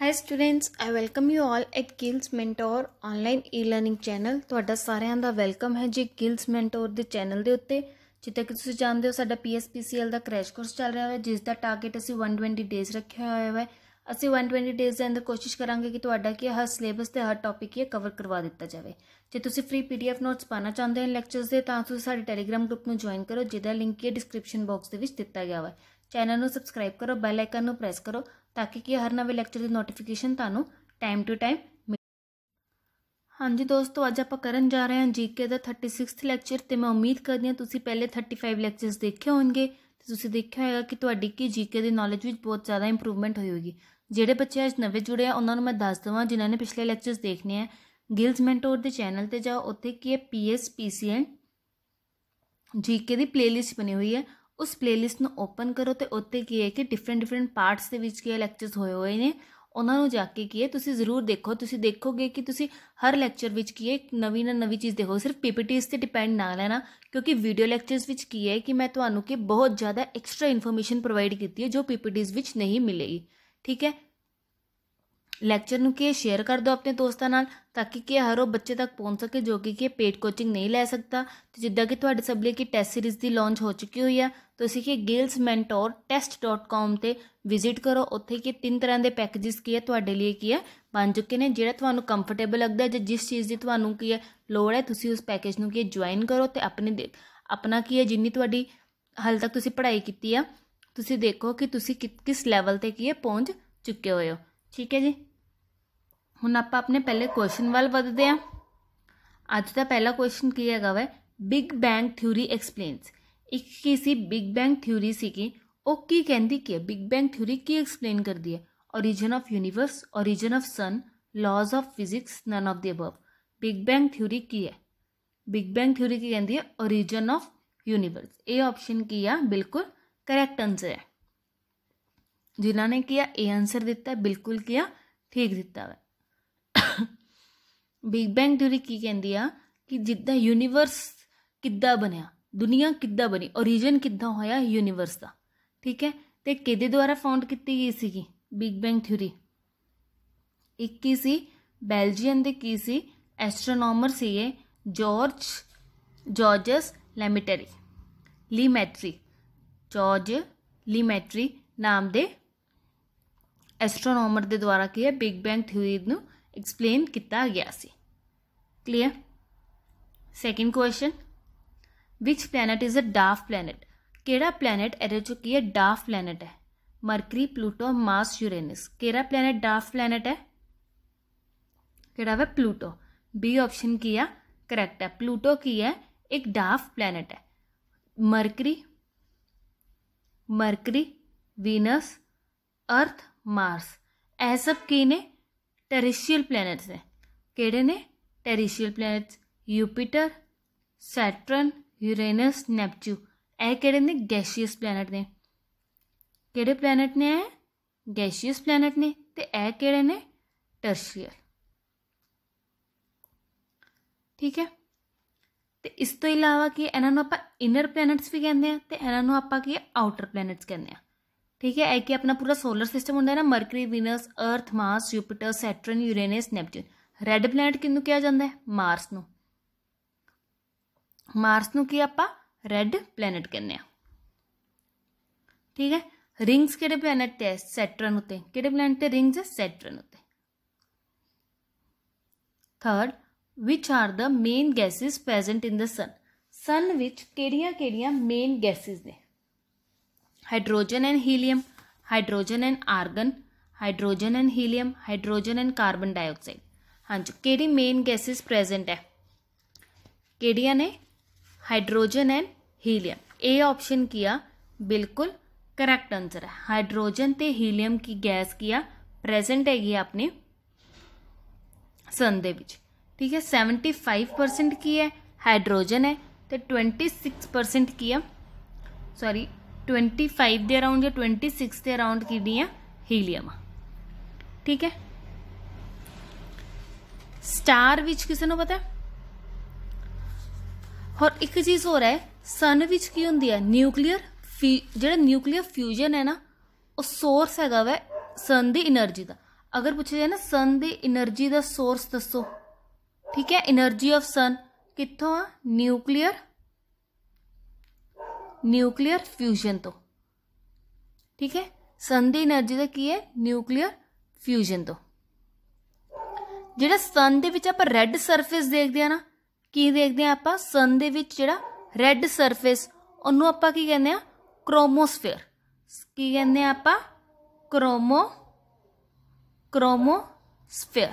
High students I welcome you all at Gills mentor online e-learning channel ਤੁਹਾਡਾ ਸਾਰਿਆਂ ਦਾ welcome ਹੈ ਜੀ ਗਿਲਸ ਮੈਂਟੋਰ ਦੇ ਚੈਨਲ ਦੇ ਉੱਤੇ ਜਿੱਦਾਂ ਕਿ ਤੁਸੀਂ ਜਾਣਦੇ ਹੋ ਸਾਡਾ ਪੀਐਸਪੀਸੀਐਲ ਦਾ ਕ੍ਰੈਸ਼ ਕੋਰਸ ਚੱਲ ਰਿਹਾ ਹੈ ਜਿਸ ਦਾ ਟਾਰਗੇਟ ਅਸੀਂ 120 ਡੇਜ਼ ਰੱਖਿਆ ਹੋਇਆ ਹੈ ਅਸੀਂ 120 ਡੇਜ਼ ਦੇ ਅੰਦਰ ਕੋਸ਼ਿਸ਼ ਕਰਾਂਗੇ ਕਿ ਤੁਹਾਡਾ ਕੀ ਹਰ ਸਿਲੇਬਸ ਤੇ ਹਰ ਟੌਪਿਕ ਇਹ ਕਵਰ ਕਰਵਾ ਦਿੱਤਾ ਜਾਵੇ ਜੇ ਤੁਸੀਂ ਫ੍ਰੀ ਪੀਡੀਐਫ ਨੋਟਸ ਪਾਣਾ ਚਾਹੁੰਦੇ ਹੋ ਲੈਕਚਰਸ ਦੇ ਤਾਂ ਤੁਸੀਂ ਸਾਡੇ ਟੈਲੀਗ੍ਰam ਗਰੁੱਪ ਨੂੰ ਜੁਆਇਨ ਕਰੋ ਜਿਹਦਾ ਲਿੰਕ ਇਹ ਡਿਸਕ੍ਰਿਪਸ਼ਨ ਬਾਕਸ ਦੇ ਵਿੱਚ ਦਿੱਤਾ ਗਿਆ ਹੈ ਚੈਨਲ ਨੂੰ ਸਬਸਕ੍ਰਾਈਬ ਕਰੋ ਬੈਲ ਆਈਕਨ ਨੂੰ ਪ੍ਰੈਸ ਕਰੋ ਤਾਂ ਕਿ ਹਰ ਨਵੇਂ ਲੈਕਚਰ ਦੀ ਨੋਟੀਫਿਕੇਸ਼ਨ ਤੁਹਾਨੂੰ ਟਾਈਮ ਟੂ ਟਾਈਮ ਹਾਂਜੀ ਦੋਸਤੋ ਅੱਜ ਆਪਾਂ ਕਰਨ ਜਾ ਰਹੇ ਹਾਂ ਜੀਕੇ ਦਾ 36th ਲੈਕਚਰ ਤੇ ਮੈਂ ਉਮੀਦ ਕਰਦੀ ਹਾਂ ਤੁਸੀਂ ਪਹਿਲੇ 35 ਲੈਕਚਰਸ ਦੇਖੇ ਹੋਣਗੇ ਤੇ ਤੁਸੀਂ ਦੇਖਿਆ ਹੋਵੇਗਾ ਕਿ ਤੁਹਾਡੀ ਕੀ ਜੀਕੇ ਦੀ ਨੌਲੇਜ ਵਿੱਚ ਬਹੁਤ ਜ਼ਿਆਦਾ ਇੰਪਰੂਵਮੈਂਟ ਹੋਈ ਹੋਗੀ ਜਿਹੜੇ ਬੱਚੇ ਅੱਜ ਨਵੇਂ ਜੁੜੇ ਆ ਉਹਨਾਂ ਨੂੰ ਮੈਂ ਦੱਸ ਦਵਾਂ ਜਿਨ੍ਹਾਂ ਨੇ ਪਿਛਲੇ ਲੈਕਚਰਸ ਦੇਖਨੇ ਆ ਗਿਲਸ ਮੈਂਟੋਰ ਦੇ ਚੈਨਲ ਤੇ ਜਾਓ ਉੱਥੇ ਕੀ ਹੈ ਪੀਐਸ ਪੀਸੀਐਨ ਜੀਕੇ ਦੀ ਪਲੇਲਿਸਟ ਬਣੀ ਹੋਈ ਹੈ ਉਸ ਪਲੇਲਿਸਟ ਨੂੰ ਓਪਨ ਕਰੋ ਤੇ ਉੱਤੇ ਕੀ ਹੈ ਕਿ ਡਿਫਰੈਂਟ ਡਿਫਰੈਂਟ ਪਾਰਟਸ ਦੇ ਵਿੱਚ ਕੀ ਲੈਕਚਰਸ ਹੋਏ ਹੋਏ ਨੇ ਉਹਨਾਂ ਨੂੰ ਜਾ ਕੇ ਕੀ ਹੈ ਤੁਸੀਂ ਜ਼ਰੂਰ ਦੇਖੋ ਤੁਸੀਂ ਦੇਖੋਗੇ ਕਿ ਤੁਸੀਂ ਹਰ ਲੈਕਚਰ ਵਿੱਚ ਕੀ ਹੈ ਨਵੀਂ ਨਾ ਨਵੀਂ ਚੀਜ਼ ਦੇਖੋ ਸਿਰਫ ਪੀਪੀਟੀਜ਼ ਤੇ ਡਿਪੈਂਡ ਨਾ ਲੈਣਾ ਕਿਉਂਕਿ ਵੀਡੀਓ ਲੈਕਚਰਸ ਵਿੱਚ ਕੀ ਹੈ ਕਿ ਮੈਂ ਤੁਹਾਨੂੰ ਕਿ ਬਹੁਤ ਜ਼ਿਆਦਾ ਐਕਸਟਰਾ ਇਨਫੋਰਮੇਸ਼ਨ ਪ੍ਰੋਵਾਈਡ ਕੀਤੀ ਹੈ ਜੋ ਪੀਪੀਟੀਸ ਵਿੱਚ ਨਹੀਂ ਮਿਲੇਗੀ ਠੀਕ ਹੈ ਲੈਕਚਰ ਨੂੰ ਕੀ ਸ਼ੇਅਰ ਕਰ ਦਿਓ ਆਪਣੇ ਦੋਸਤਾਂ ਨਾਲ ਤਾਂ ਕਿ ਹਰ ਉਹ ਬੱਚੇ ਤੱਕ ਪਹੁੰਚ ਸਕੇ ਜੋ ਕਿ ਕਿ ਪੇਡ ਕੋਚਿੰਗ ਨਹੀਂ ਲੈ ਸਕਦਾ ਤੇ ਜਿੱਦਾਂ ਕਿ ਤੁਹਾਡੇ ਸਭ ਲਈ ਕਿ ਟੈਸਟ ਸੀਰੀਜ਼ ਦੀ ਲਾਂਚ ਹੋ ਚੁੱਕੀ ਹੋਈ ਹੈ ਤੁਸੀਂ ਕਿ gilsmentortest.com ਤੇ ਵਿਜ਼ਿਟ ਕਰੋ ਉੱਥੇ ਕਿ ਤਿੰਨ ਤਰ੍ਹਾਂ ਦੇ ਪੈਕੇजेस ਕੀ ਹੈ ਤੁਹਾਡੇ ਲਈ ਕੀ ਹੈ ਬਣ ਚੁੱਕੇ ਨੇ ਜਿਹੜਾ ਤੁਹਾਨੂੰ ਕੰਫਰਟੇਬਲ ਲੱਗਦਾ ਜਾਂ ਜਿਸ ਚੀਜ਼ ਦੀ ਤੁਹਾਨੂੰ ਕੀ ਹੈ ਲੋੜ ਹੈ ਤੁਸੀਂ ਉਸ ਪੈਕੇਜ ਨੂੰ ਕੀ ਜੁਆਇਨ ਕਰੋ ਤੇ ਆਪਣੇ ਆਪਣਾ ਕੀ ਹੈ ਜਿੰਨੀ ਤੁਹਾਡੀ ਹਾਲ ਤੱਕ ਤੁਸੀਂ ਪੜ੍ਹਾਈ ਕੀਤੀ ਆ ਤੁਸੀਂ ਦੇਖੋ ਕਿ ਤੁਸੀਂ ਕਿਸ ਲੈਵਲ ਤੇ ਕੀ ਹੈ ਪਹੁੰਚ ਚੁੱਕੇ ਹੋਏ ਹੋ ਠੀਕ ਹੈ ਜੀ हूँ आप अपने पहले क्वेश्चन वाल बदते हैं अज का पहला क्वेश्चन की है why big bang theory explains एक किसी बिग बैंग थ्यूरी सी और की कहती की है बिग बैंग थ्यूरी की एक्सप्लेन करती है origin of universe origin of sun laws of physics none of the above big bang theory की है बिग बैंग थ्यूरी की कहती है origin of universe A option की है बिल्कुल करैक्ट आंसर है जिन्होंने किया ए आंसर दिता बिल्कुल किया ठीक दिता है ਬਿਗ ਬੈਂਗ ਥਿਊਰੀ ਕੀ ਕਹਿੰਦੀ ਆ ਕਿ ਜਿੱਦਾਂ ਯੂਨੀਵਰਸ ਕਿੱਦਾਂ ਬਣਿਆ ਦੁਨੀਆ ਕਿੱਦਾਂ ਬਣੀ origin ਕਿੱਦਾਂ ਹੋਇਆ ਯੂਨੀਵਰਸ ਦਾ ਠੀਕ ਹੈ ਤੇ ਕਿਹਦੇ ਦੁਆਰਾ ਫਾਊਂਡ ਕੀਤੀ ਗਈ ਸੀਗੀ ਬਿਗ ਬੈਂਗ ਥਿਊਰੀ ਇੱਕ ਕੀ ਸੀ ਬੈਲਜੀਅਨ ਦੇ ਕੀ ਸੀ ਸੀ ਸੀਗੇ George Georges Lemaitre Lemaitre George Lemaitre ਨਾਮ ਦੇ ਐਸਟਰੋਨੋਮਰ ਦੇ ਦੁਆਰਾ ਕੀ ਹੈ ਬਿਗ ਬੈਂਗ ਥਿਊਰੀ ਨੂੰ ਐਕਸਪਲੇਨ ਕੀਤਾ ਗਿਆ ਸੀ clear second question which planet is a dwarf planet केड़ा planet ए जो कि यह डार्फ है मरकरी प्लूटो मास यूरेनस केड़ा planet डाफ planet है केड़ा वह प्लूटो बी ऑप्शन है करेक्ट है प्लूटो की है एक डाफ planet है मरकरी मरकरी वीनस अर्थ मार्स यह सब की ने टेरिशियल प्लैनेट्स हैं केड़े ने terrestrial planets Jupiter Saturn Uranus Neptune ਇਹ ਕਿਹੜੇ ਨੇ ਗੈਸ਼ੀਅਸ ਪਲੈਨਟ ਨੇ ਕਿਹੜੇ ਪਲੈਨਟ ਨੇ ਇਹ ਗੈਸ਼ੀਅਸ ਪਲੈਨਟ ਨੇ ਤੇ ਇਹ ਕਿਹੜੇ ਨੇ ਟਰਸ਼ੀਅਲ ਠੀਕ ਹੈ ਤੇ ਇਸ ਤੋਂ ਇਲਾਵਾ ਕੀ ਇਹਨਾਂ ਨੂੰ ਆਪਾਂ ਇਨਰ ਪਲੈਨਟਸ ਵੀ ਕਹਿੰਦੇ ਆ ਤੇ ਇਹਨਾਂ ਨੂੰ ਆਪਾਂ ਕੀ ਆਊਟਰ ਪਲੈਨਟਸ ਕਹਿੰਦੇ ਆ ਠੀਕ ਹੈ ਇਹ ਕੀ ਆਪਣਾ ਪੂਰਾ ਸੋਲਰ ਸਿਸਟਮ ਹੁੰਦਾ ਹੈ ਨਾ Mercury Venus Earth Mars Jupiter Saturn Uranus Neptune red planet ਕਿਹਨੂੰ ਕਿਹਾ ਜਾਂਦਾ ਹੈ ਮਾਰਸ ਨੂੰ ਮਾਰਸ ਨੂੰ ਕੀ ਆਪਾਂ ਰੈੱਡ ਪਲੈਨਟ ਕਹਿੰਦੇ ਆ ਠੀਕ ਹੈ ਰਿੰਗਸ ਕਿਹੜੇ ਪਲੈਨਟ ਤੇ ਹੈ ਸੈਟਰਨ ਉਤੇ ਕਿਹੜੇ ਪਲੈਨਟ ਤੇ ਰਿੰਗਸ ਹੈ ਸੈਟਰਨ ਉਤੇ third which are the main gases present in the sun sun ਵਿੱਚ ਕਿਹੜੀਆਂ ਕਿਹੜੀਆਂ main gases ਨੇ hydrogen and helium hydrogen and argon hydrogen and helium hydrogen and carbon dioxide हाँ जी कि मेन गैसेस प्रेजेंट है कि ने hydrogen and helium A option किया बिल्कुल करैक्ट आंसर है हाइड्रोजन ते हीलियम की गैस किया प्रेजेंट हैगी अपने सन के ठीक है सैवनटी फाइव परसेंट की है हाइड्रोजन है तो ट्वेंटी सिक्स परसेंट की है सॉरी ट्वेंटी फाइव के अराउंड या ट्वेंटी सिक्स के अराउंड की हीलियम ठीक है ਸਟਾਰ ਵਿੱਚ ਕਿਸੇ ਨੂੰ ਪਤਾ ਹੋਰ ਇੱਕ ਚੀਜ਼ ਹੋਰ ਹੈ ਸਨ ਵਿੱਚ ਕੀ ਹੁੰਦੀ ਹੈ ਨਿਊਕਲੀਅਰ ਜਿਹੜਾ ਨਿਊਕਲੀਅਰ ਫਿਊਜ਼ਨ ਹੈ ਨਾ ਉਹ ਸੋਰਸ ਹੈਗਾ ਵੈ ਸਨ ਦੀ એનર્ਜੀ ਦਾ ਅਗਰ ਪੁੱਛਿਆ ਜਾਏ ਨਾ ਸਨ ਦੀ એનર્ਜੀ ਦਾ ਸੋਰਸ ਦੱਸੋ ਠੀਕ ਹੈ એનર્ਜੀ ਆਫ ਸਨ ਕਿੱਥੋਂ ਆ ਨਿਊਕਲੀਅਰ ਨਿਊਕਲੀਅਰ ਫਿਊਜ਼ਨ ਤੋਂ ठीक है सन की एनर्जी का की है न्यूक्लियर फ्यूजन तो ਜਿਹੜਾ ਸਨ ਦੇ ਵਿੱਚ ਆਪਾਂ ਰੈੱਡ ਸਰਫੇਸ ਦੇਖਦੇ ਆ ਨਾ ਕੀ ਦੇਖਦੇ ਆ ਆਪਾਂ ਸਨ ਦੇ ਵਿੱਚ ਜਿਹੜਾ ਰੈੱਡ ਸਰਫੇਸ ਉਹਨੂੰ ਆਪਾਂ ਕੀ ਕਹਿੰਦੇ ਆ ਕ੍ਰੋਮੋਸਫੇਅਰ ਕੀ ਕਹਿੰਦੇ ਆ ਆਪਾਂ ਕ੍ਰੋਮੋ ਕ੍ਰੋਮੋਸਫੇਅਰ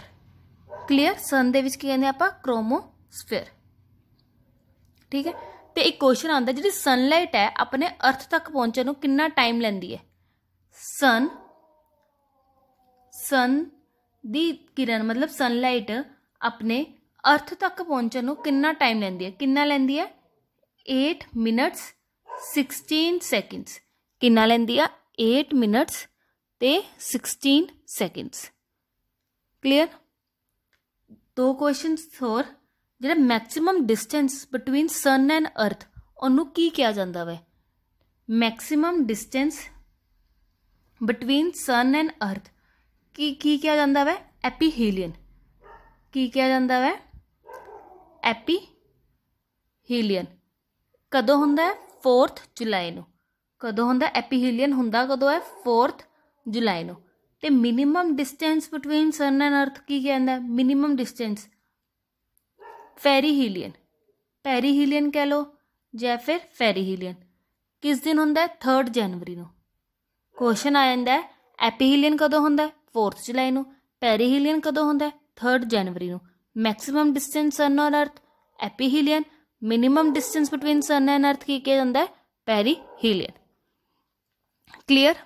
ਕਲੀਅਰ ਸਨ ਦੇ ਵਿੱਚ ਕੀ ਕਹਿੰਦੇ ਆਪਾਂ ਕ੍ਰੋਮੋਸਫੇਅਰ ਠੀਕ ਹੈ ਤੇ ਇੱਕ ਕੁਐਸਚਨ ਆਉਂਦਾ ਜਿਹੜੀ ਸਨਲਾਈਟ ਹੈ ਆਪਣੇ ਅਰਥ ਤੱਕ ਪਹੁੰਚਣ ਨੂੰ ਕਿੰਨਾ ਟਾਈਮ ਲੈਂਦੀ ਹੈ ਸਨ ਸਨ ਦੀ ਕਿਰਨ ਮਤਲਬ ਸਨਲਾਈਟ ਆਪਣੇ ਅਰਥ ਤੱਕ ਪਹੁੰਚਣ ਨੂੰ ਕਿੰਨਾ ਟਾਈਮ ਲੈਂਦੀ ਹੈ ਕਿੰਨਾ ਲੈਂਦੀ ਹੈ 8 ਮਿੰਟਸ 16 ਸੈਕਿੰਡਸ ਕਿੰਨਾ ਲੈਂਦੀ ਆ 8 ਮਿੰਟਸ ਤੇ 16 ਸੈਕਿੰਡਸ ਕਲੀਅਰ ਦੋ ਕੁਐਸਚਨਸ ਹੋਰ ਜਿਹੜਾ maximum distance between sun and Earth ਉਹਨੂੰ ਕੀ ਕਿਹਾ ਜਾਂਦਾ ਵੈ maximum distance between sun and Earth की की जाता वै एपीहेलियन की क्या जाता वै एपीहेलियन कदों हों फोर्थ जुलाई को कदों हों एपीहेलियन हों कदों है फोर्थ जुलाई को तो minimum distance between sun and Earth की क्या है मिनीम डिस्टेंस फेरीहीलियन पैरीहीलियन कह लो या फिर फेरीहीलियन किस दिन होंद थर्ड जनवरी को क्वेश्चन आ जाता है एपीहीलियन कदों हों 4th ਜੁਲਾਈ ਨੂੰ ਪੈਰੀਹੀਲੀਅਨ ਕਦੋਂ ਹੁੰਦਾ ਹੈ 3rd ਜਨਵਰੀ ਨੂੰ ਮੈਕਸਿਮਮ ਡਿਸਟੈਂਸ ਸਨ ਔਰ Earth aphelion minimum distance between sun and Earth ਕੀ ਕਿਹਾ ਜਾਂਦਾ ਹੈ ਪੈਰੀਹੀਲੀਅਨ क्लियर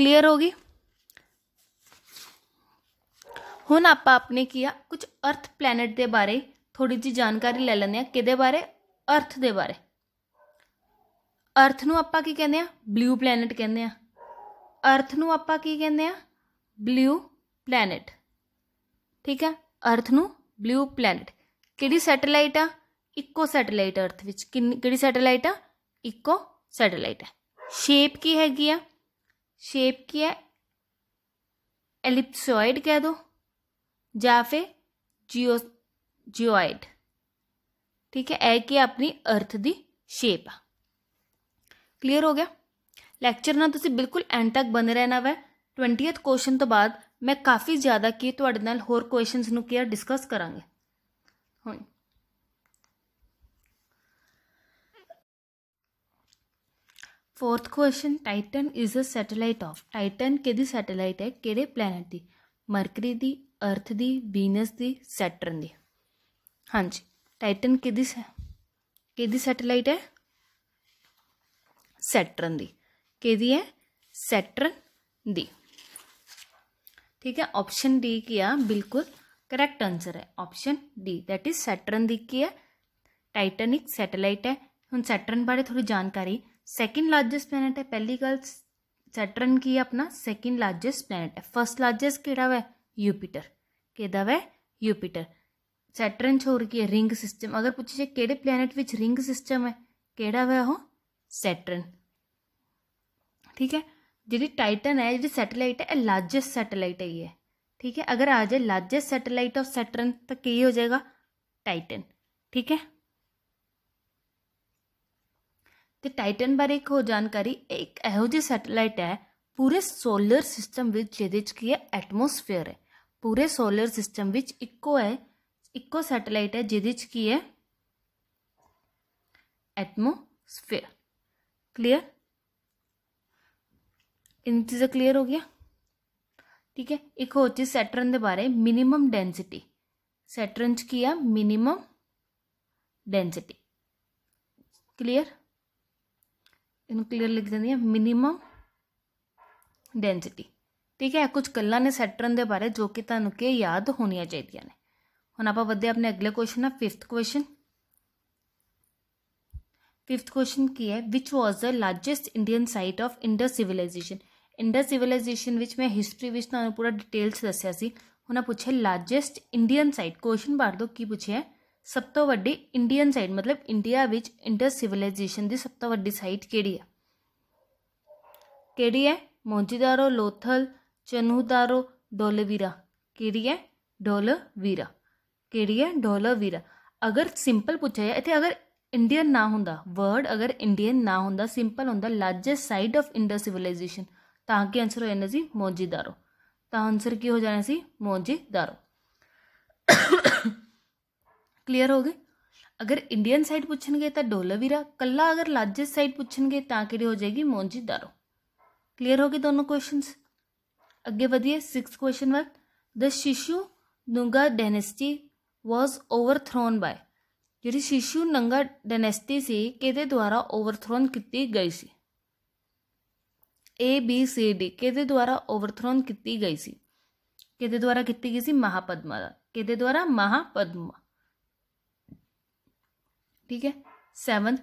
क्लियर होगी ਹੁਣ ਆਪਾਂ ਆਪਣੇ ਕੀ ਆ ਕੁਝ ਅਰਥ ਪਲੈਨਟ ਦੇ ਬਾਰੇ ਥੋੜੀ ਜੀ ਜਾਣਕਾਰੀ ਲੈ ਲੈਂਦੇ ਆ ਕਿਹਦੇ ਬਾਰੇ ਅਰਥ ਦੇ ਬਾਰੇ ਅਰਥ ਨੂੰ ਆਪਾਂ ਕੀ ਕਹਿੰਦੇ ਆ ਬਲੂ ਪਲੈਨਟ ਕਹਿੰਦੇ ਆ ਅਰਥ ਨੂੰ ਆਪਾਂ ਕੀ ਕਹਿੰਦੇ ਆ ਬਲੂ ਪਲੈਨਟ ਠੀਕ ਆ ਅਰਥ ਨੂੰ ਬਲੂ ਪਲੈਨਟ ਕਿਹੜੀ ਸੈਟੇਲਾਈਟ ਆ ਇੱਕੋ ਸੈਟੇਲਾਈਟ ਅਰਥ ਵਿੱਚ ਕਿਹੜੀ ਸੈਟੇਲਾਈਟ ਆ ਇੱਕੋ ਸੈਟੇਲਾਈਟ ਹੈ ਸ਼ੇਪ ਕੀ ਹੈਗੀ ਆ ਸ਼ੇਪ ਕੀ ਹੈ एलिप्सॉइड कह दो या फिर जियो जियोइड ठीक है यह कि अपनी अर्थ की शेप आ क्लीयर हो गया लैक्चर ना ਤੁਸੀਂ बिल्कुल ਐਂਡ ਤੱਕ बन ਰਹਿਣਾ ਵੈ 20th ਕੁਐਸਚਨ ਤੋਂ ਬਾਅਦ ਮੈਂ ਕਾਫੀ ਜ਼ਿਆਦਾ ਕੀ ਤੁਹਾਡੇ ਨਾਲ ਹੋਰ ਕੁਐਸਚਨਸ ਨੂੰ ਕੀ ਡਿਸਕਸ ਕਰਾਂਗੇ fourth question Titan is a satellite of Titan के सैटेलाइट है कि प्लैनेट की मरकरी की अर्थ की बीनस की सैटरन की हाँ जी टाइटन के सैटेलाइट है सैटरन की કેદીએ સેટરન D ઠીક હે ઓપ્શન D કીયા બિલકુલ કરક્ટ આન્સર હે option D that is Saturn D કી હે ટાઇટેનિક સેટેલાઇટ હે હમ સેટરન બારે થોડી જાનકારી સેકન્ડ larggest planet હે પહેલી ગર્લ્સ સેટરન કી અપના સેકન્ડ larggest planet હે ફર્સ્ટ larggest કેડા વે યુપિટર કેડા વે યુપિટર સેટરન છોર કી રિંગ સિસ્ટમ અગર પૂછે કેડે planet وچ રિંગ સિસ્ટમ હે કેડા વે ઓ સેટરન ठीक है जी टाइटन है जी सैटेलाइट है लार्जेस्ट सैटेलाइट है ये ठीक है अगर आ जाए लार्जेस्ट सैटेलाइट ऑफ सैटर्न तो की हो जाएगा टाइटन ठीक है तो टाइटन बारे एक हो जानकारी एक यहोजी सैटेलाइट है पूरे सोलर सिस्टम जटमोसफेयर है पूरे सोलर सिस्टम इको है इको सैटेलाइट है जिद की है एटमोसफेयर क्लियर इंतज़ा क्लियर हो गया ठीक है एक हो चीज सैटरन के बारे मिनिमम डेंसिटी सैटरन च की है मिनिमम डेंसिटी क्लीयर इन क्लीयर लिख देंगे है मिनिमम डेंसिटी ठीक है कुछ ਗੱਲਾਂ ਨੇ ਸੈਟਰਨ ਦੇ ਬਾਰੇ ਜੋ ਕਿ ਤੁਹਾਨੂੰ ਕਿ ਯਾਦ ਹੋਣੀਆਂ ਚਾਹੀਦੀਆਂ ਨੇ ਹੁਣ ਆਪਾਂ ਵਧਦੇ ਆਪਣੇ ਅਗਲੇ ਕੁਐਸਚਨ ਆ 5th ਕੁਐਸਚਨ 5th ਕੁਐਸਚਨ ਕੀ ਹੈ which was the largest Indian site of Indus civilisation Indus civilisation ਵਿੱਚ ਮੈਂ ਹਿਸਟਰੀ ਵਿੱਚ ਤੁਹਾਨੂੰ ਪੂਰਾ ਡਿਟੇਲਸ ਦੱਸਿਆ ਸੀ ਹੁਣ ਆ ਪੁੱਛੇ ਲਾਰਜੈਸਟ ਇੰਡੀਅਨ ਸਾਈਟ ਕੁਐਸਚਨ ਬਾਰ ਦੋ ਕੀ ਪੁੱਛਿਆ ਸਭ ਤੋਂ ਵੱਡੀ ਇੰਡੀਅਨ ਸਾਈਟ ਮਤਲਬ ਇੰਡੀਆ ਵਿੱਚ ਇੰਡਸ ਸਿਵਲਾਈਜੇਸ਼ਨ ਦੀ ਸਭ ਤੋਂ ਵੱਡੀ ਸਾਈਟ ਕਿਹੜੀ ਹੈ ਕਿਹੜੀ ਹੈ ਮੋਂਜੀਦਾਰੋ ਲੋਥਲ ਚਨੂਦਾਰੋ ਡੋਲਵੀਰਾ ਕਿਹੜੀ ਹੈ ਡੋਲਵੀਰਾ ਕਿਹੜੀ ਹੈ ਡੋਲਵੀਰਾ ਅਗਰ ਸਿੰਪਲ ਪੁੱਛਿਆ ਜਾਏ ਇੱਥੇ ਅਗਰ ਇੰਡੀਅਨ ਨਾ ਹੁੰਦਾ ਵਰਡ ਅਗਰ ਇੰਡੀਅਨ ਨਾ ਹੁੰਦਾ ਸਿੰਪਲ ਹੁੰਦਾ largest site of Indus civilisation तो के आंसर हो जाना सी मौजीदारो तो आंसर की हो जाना सी मौजीदारो क्लियर हो गए अगर इंडियन साइड पूछेंगे तो ढोलवीरा कला अगर लार्जेस्ट साइड पूछेंगे तो कि हो जाएगी मौजीदारो क्लियर हो गए दोनों क्वेश्चन अगे बढ़िए सिक्स क्वेश्चन वाल the Shishunaga dynasty was overthrown by जी शिशु नंगा डेनेस्टी से कि द्वारा ओवरथ्रोन की गई सी ए बी सी डी के द्वारा ओवरथ्रोन की गई सी के द्वारा की गई सी ਮਹਾਪਦਮਾ के द्वारा ਦੁਆਰਾ ठीक है seven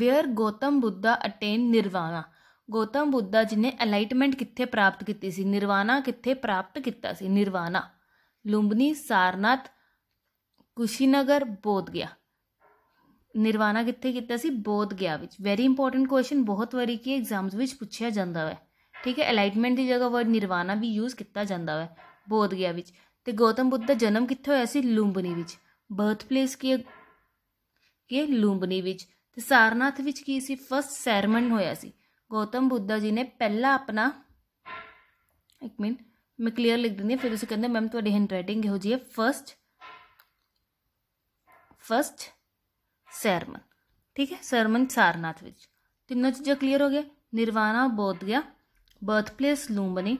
where Gautam Buddha attain nirvana Gautam Buddha ji ने अलाइटमेंट कितने प्राप्त की निर्वाणा कितने प्राप्त किया निर्वाणा लुम्बनी सारनाथ कुशीनगर बोध गया ਨਿਰਵਾਣਾ ਕਿੱਥੇ ਕੀਤਾ ਸੀ ਬੋਧ ਗਿਆ ਵਿੱਚ ਵੈਰੀ ਇੰਪੋਰਟੈਂਟ ਕੁਐਸਚਨ ਬਹੁਤ ਵਾਰੀ ਕੀ ਐਗਜ਼ਾਮਸ ਵਿੱਚ ਪੁੱਛਿਆ ਜਾਂਦਾ ਹੈ ਠੀਕ ਹੈ ਅਲਾਈਟਮੈਂਟ ਦੀ ਜਗ੍ਹਾ ਵਰਡ ਨਿਰਵਾਣਾ ਵੀ ਯੂਜ਼ ਕੀਤਾ ਜਾਂਦਾ ਹੈ ਬੋਧ ਗਿਆ ਵਿੱਚ ਤੇ ਗੌਤਮ ਬੁੱਧ ਦਾ ਜਨਮ ਕਿੱਥੇ ਹੋਇਆ ਸੀ ਲੂੰਬਨੀ ਵਿੱਚ ਬਰਥ ਪਲੇਸ ਕੀ ਕਿ ਲੂੰਬਨੀ ਵਿੱਚ ਤੇ ਸਾਰਨਾਥ ਵਿੱਚ ਕੀ ਸੀ ਫਸਟ ਸੈਰਮਨ ਹੋਇਆ ਸੀ ਗੌਤਮ ਬੁੱਧਾ ਜੀ ਨੇ ਪਹਿਲਾ ਆਪਣਾ ਇੱਕ ਮਿੰਟ ਮੈਂ ਕਲੀਅਰ ਲਿਖ ਦਿੰਦੀ ਫਿਰ ਤੁਸੀਂ ਕਹਿੰਦੇ ਮੈਮ ਤੁਹਾਡੀ ਹੈਂਡਰਾਈਟਿੰਗ ਇਹੋ ਜੀ ਹੈ ਫਸਟ ਫਸਟ सैरमन ठीक है सैरमन सारनाथ विच तीनों चीज़ें क्लीयर हो गया निर्वाणा बोध गया बर्थ प्लेस लूंबनी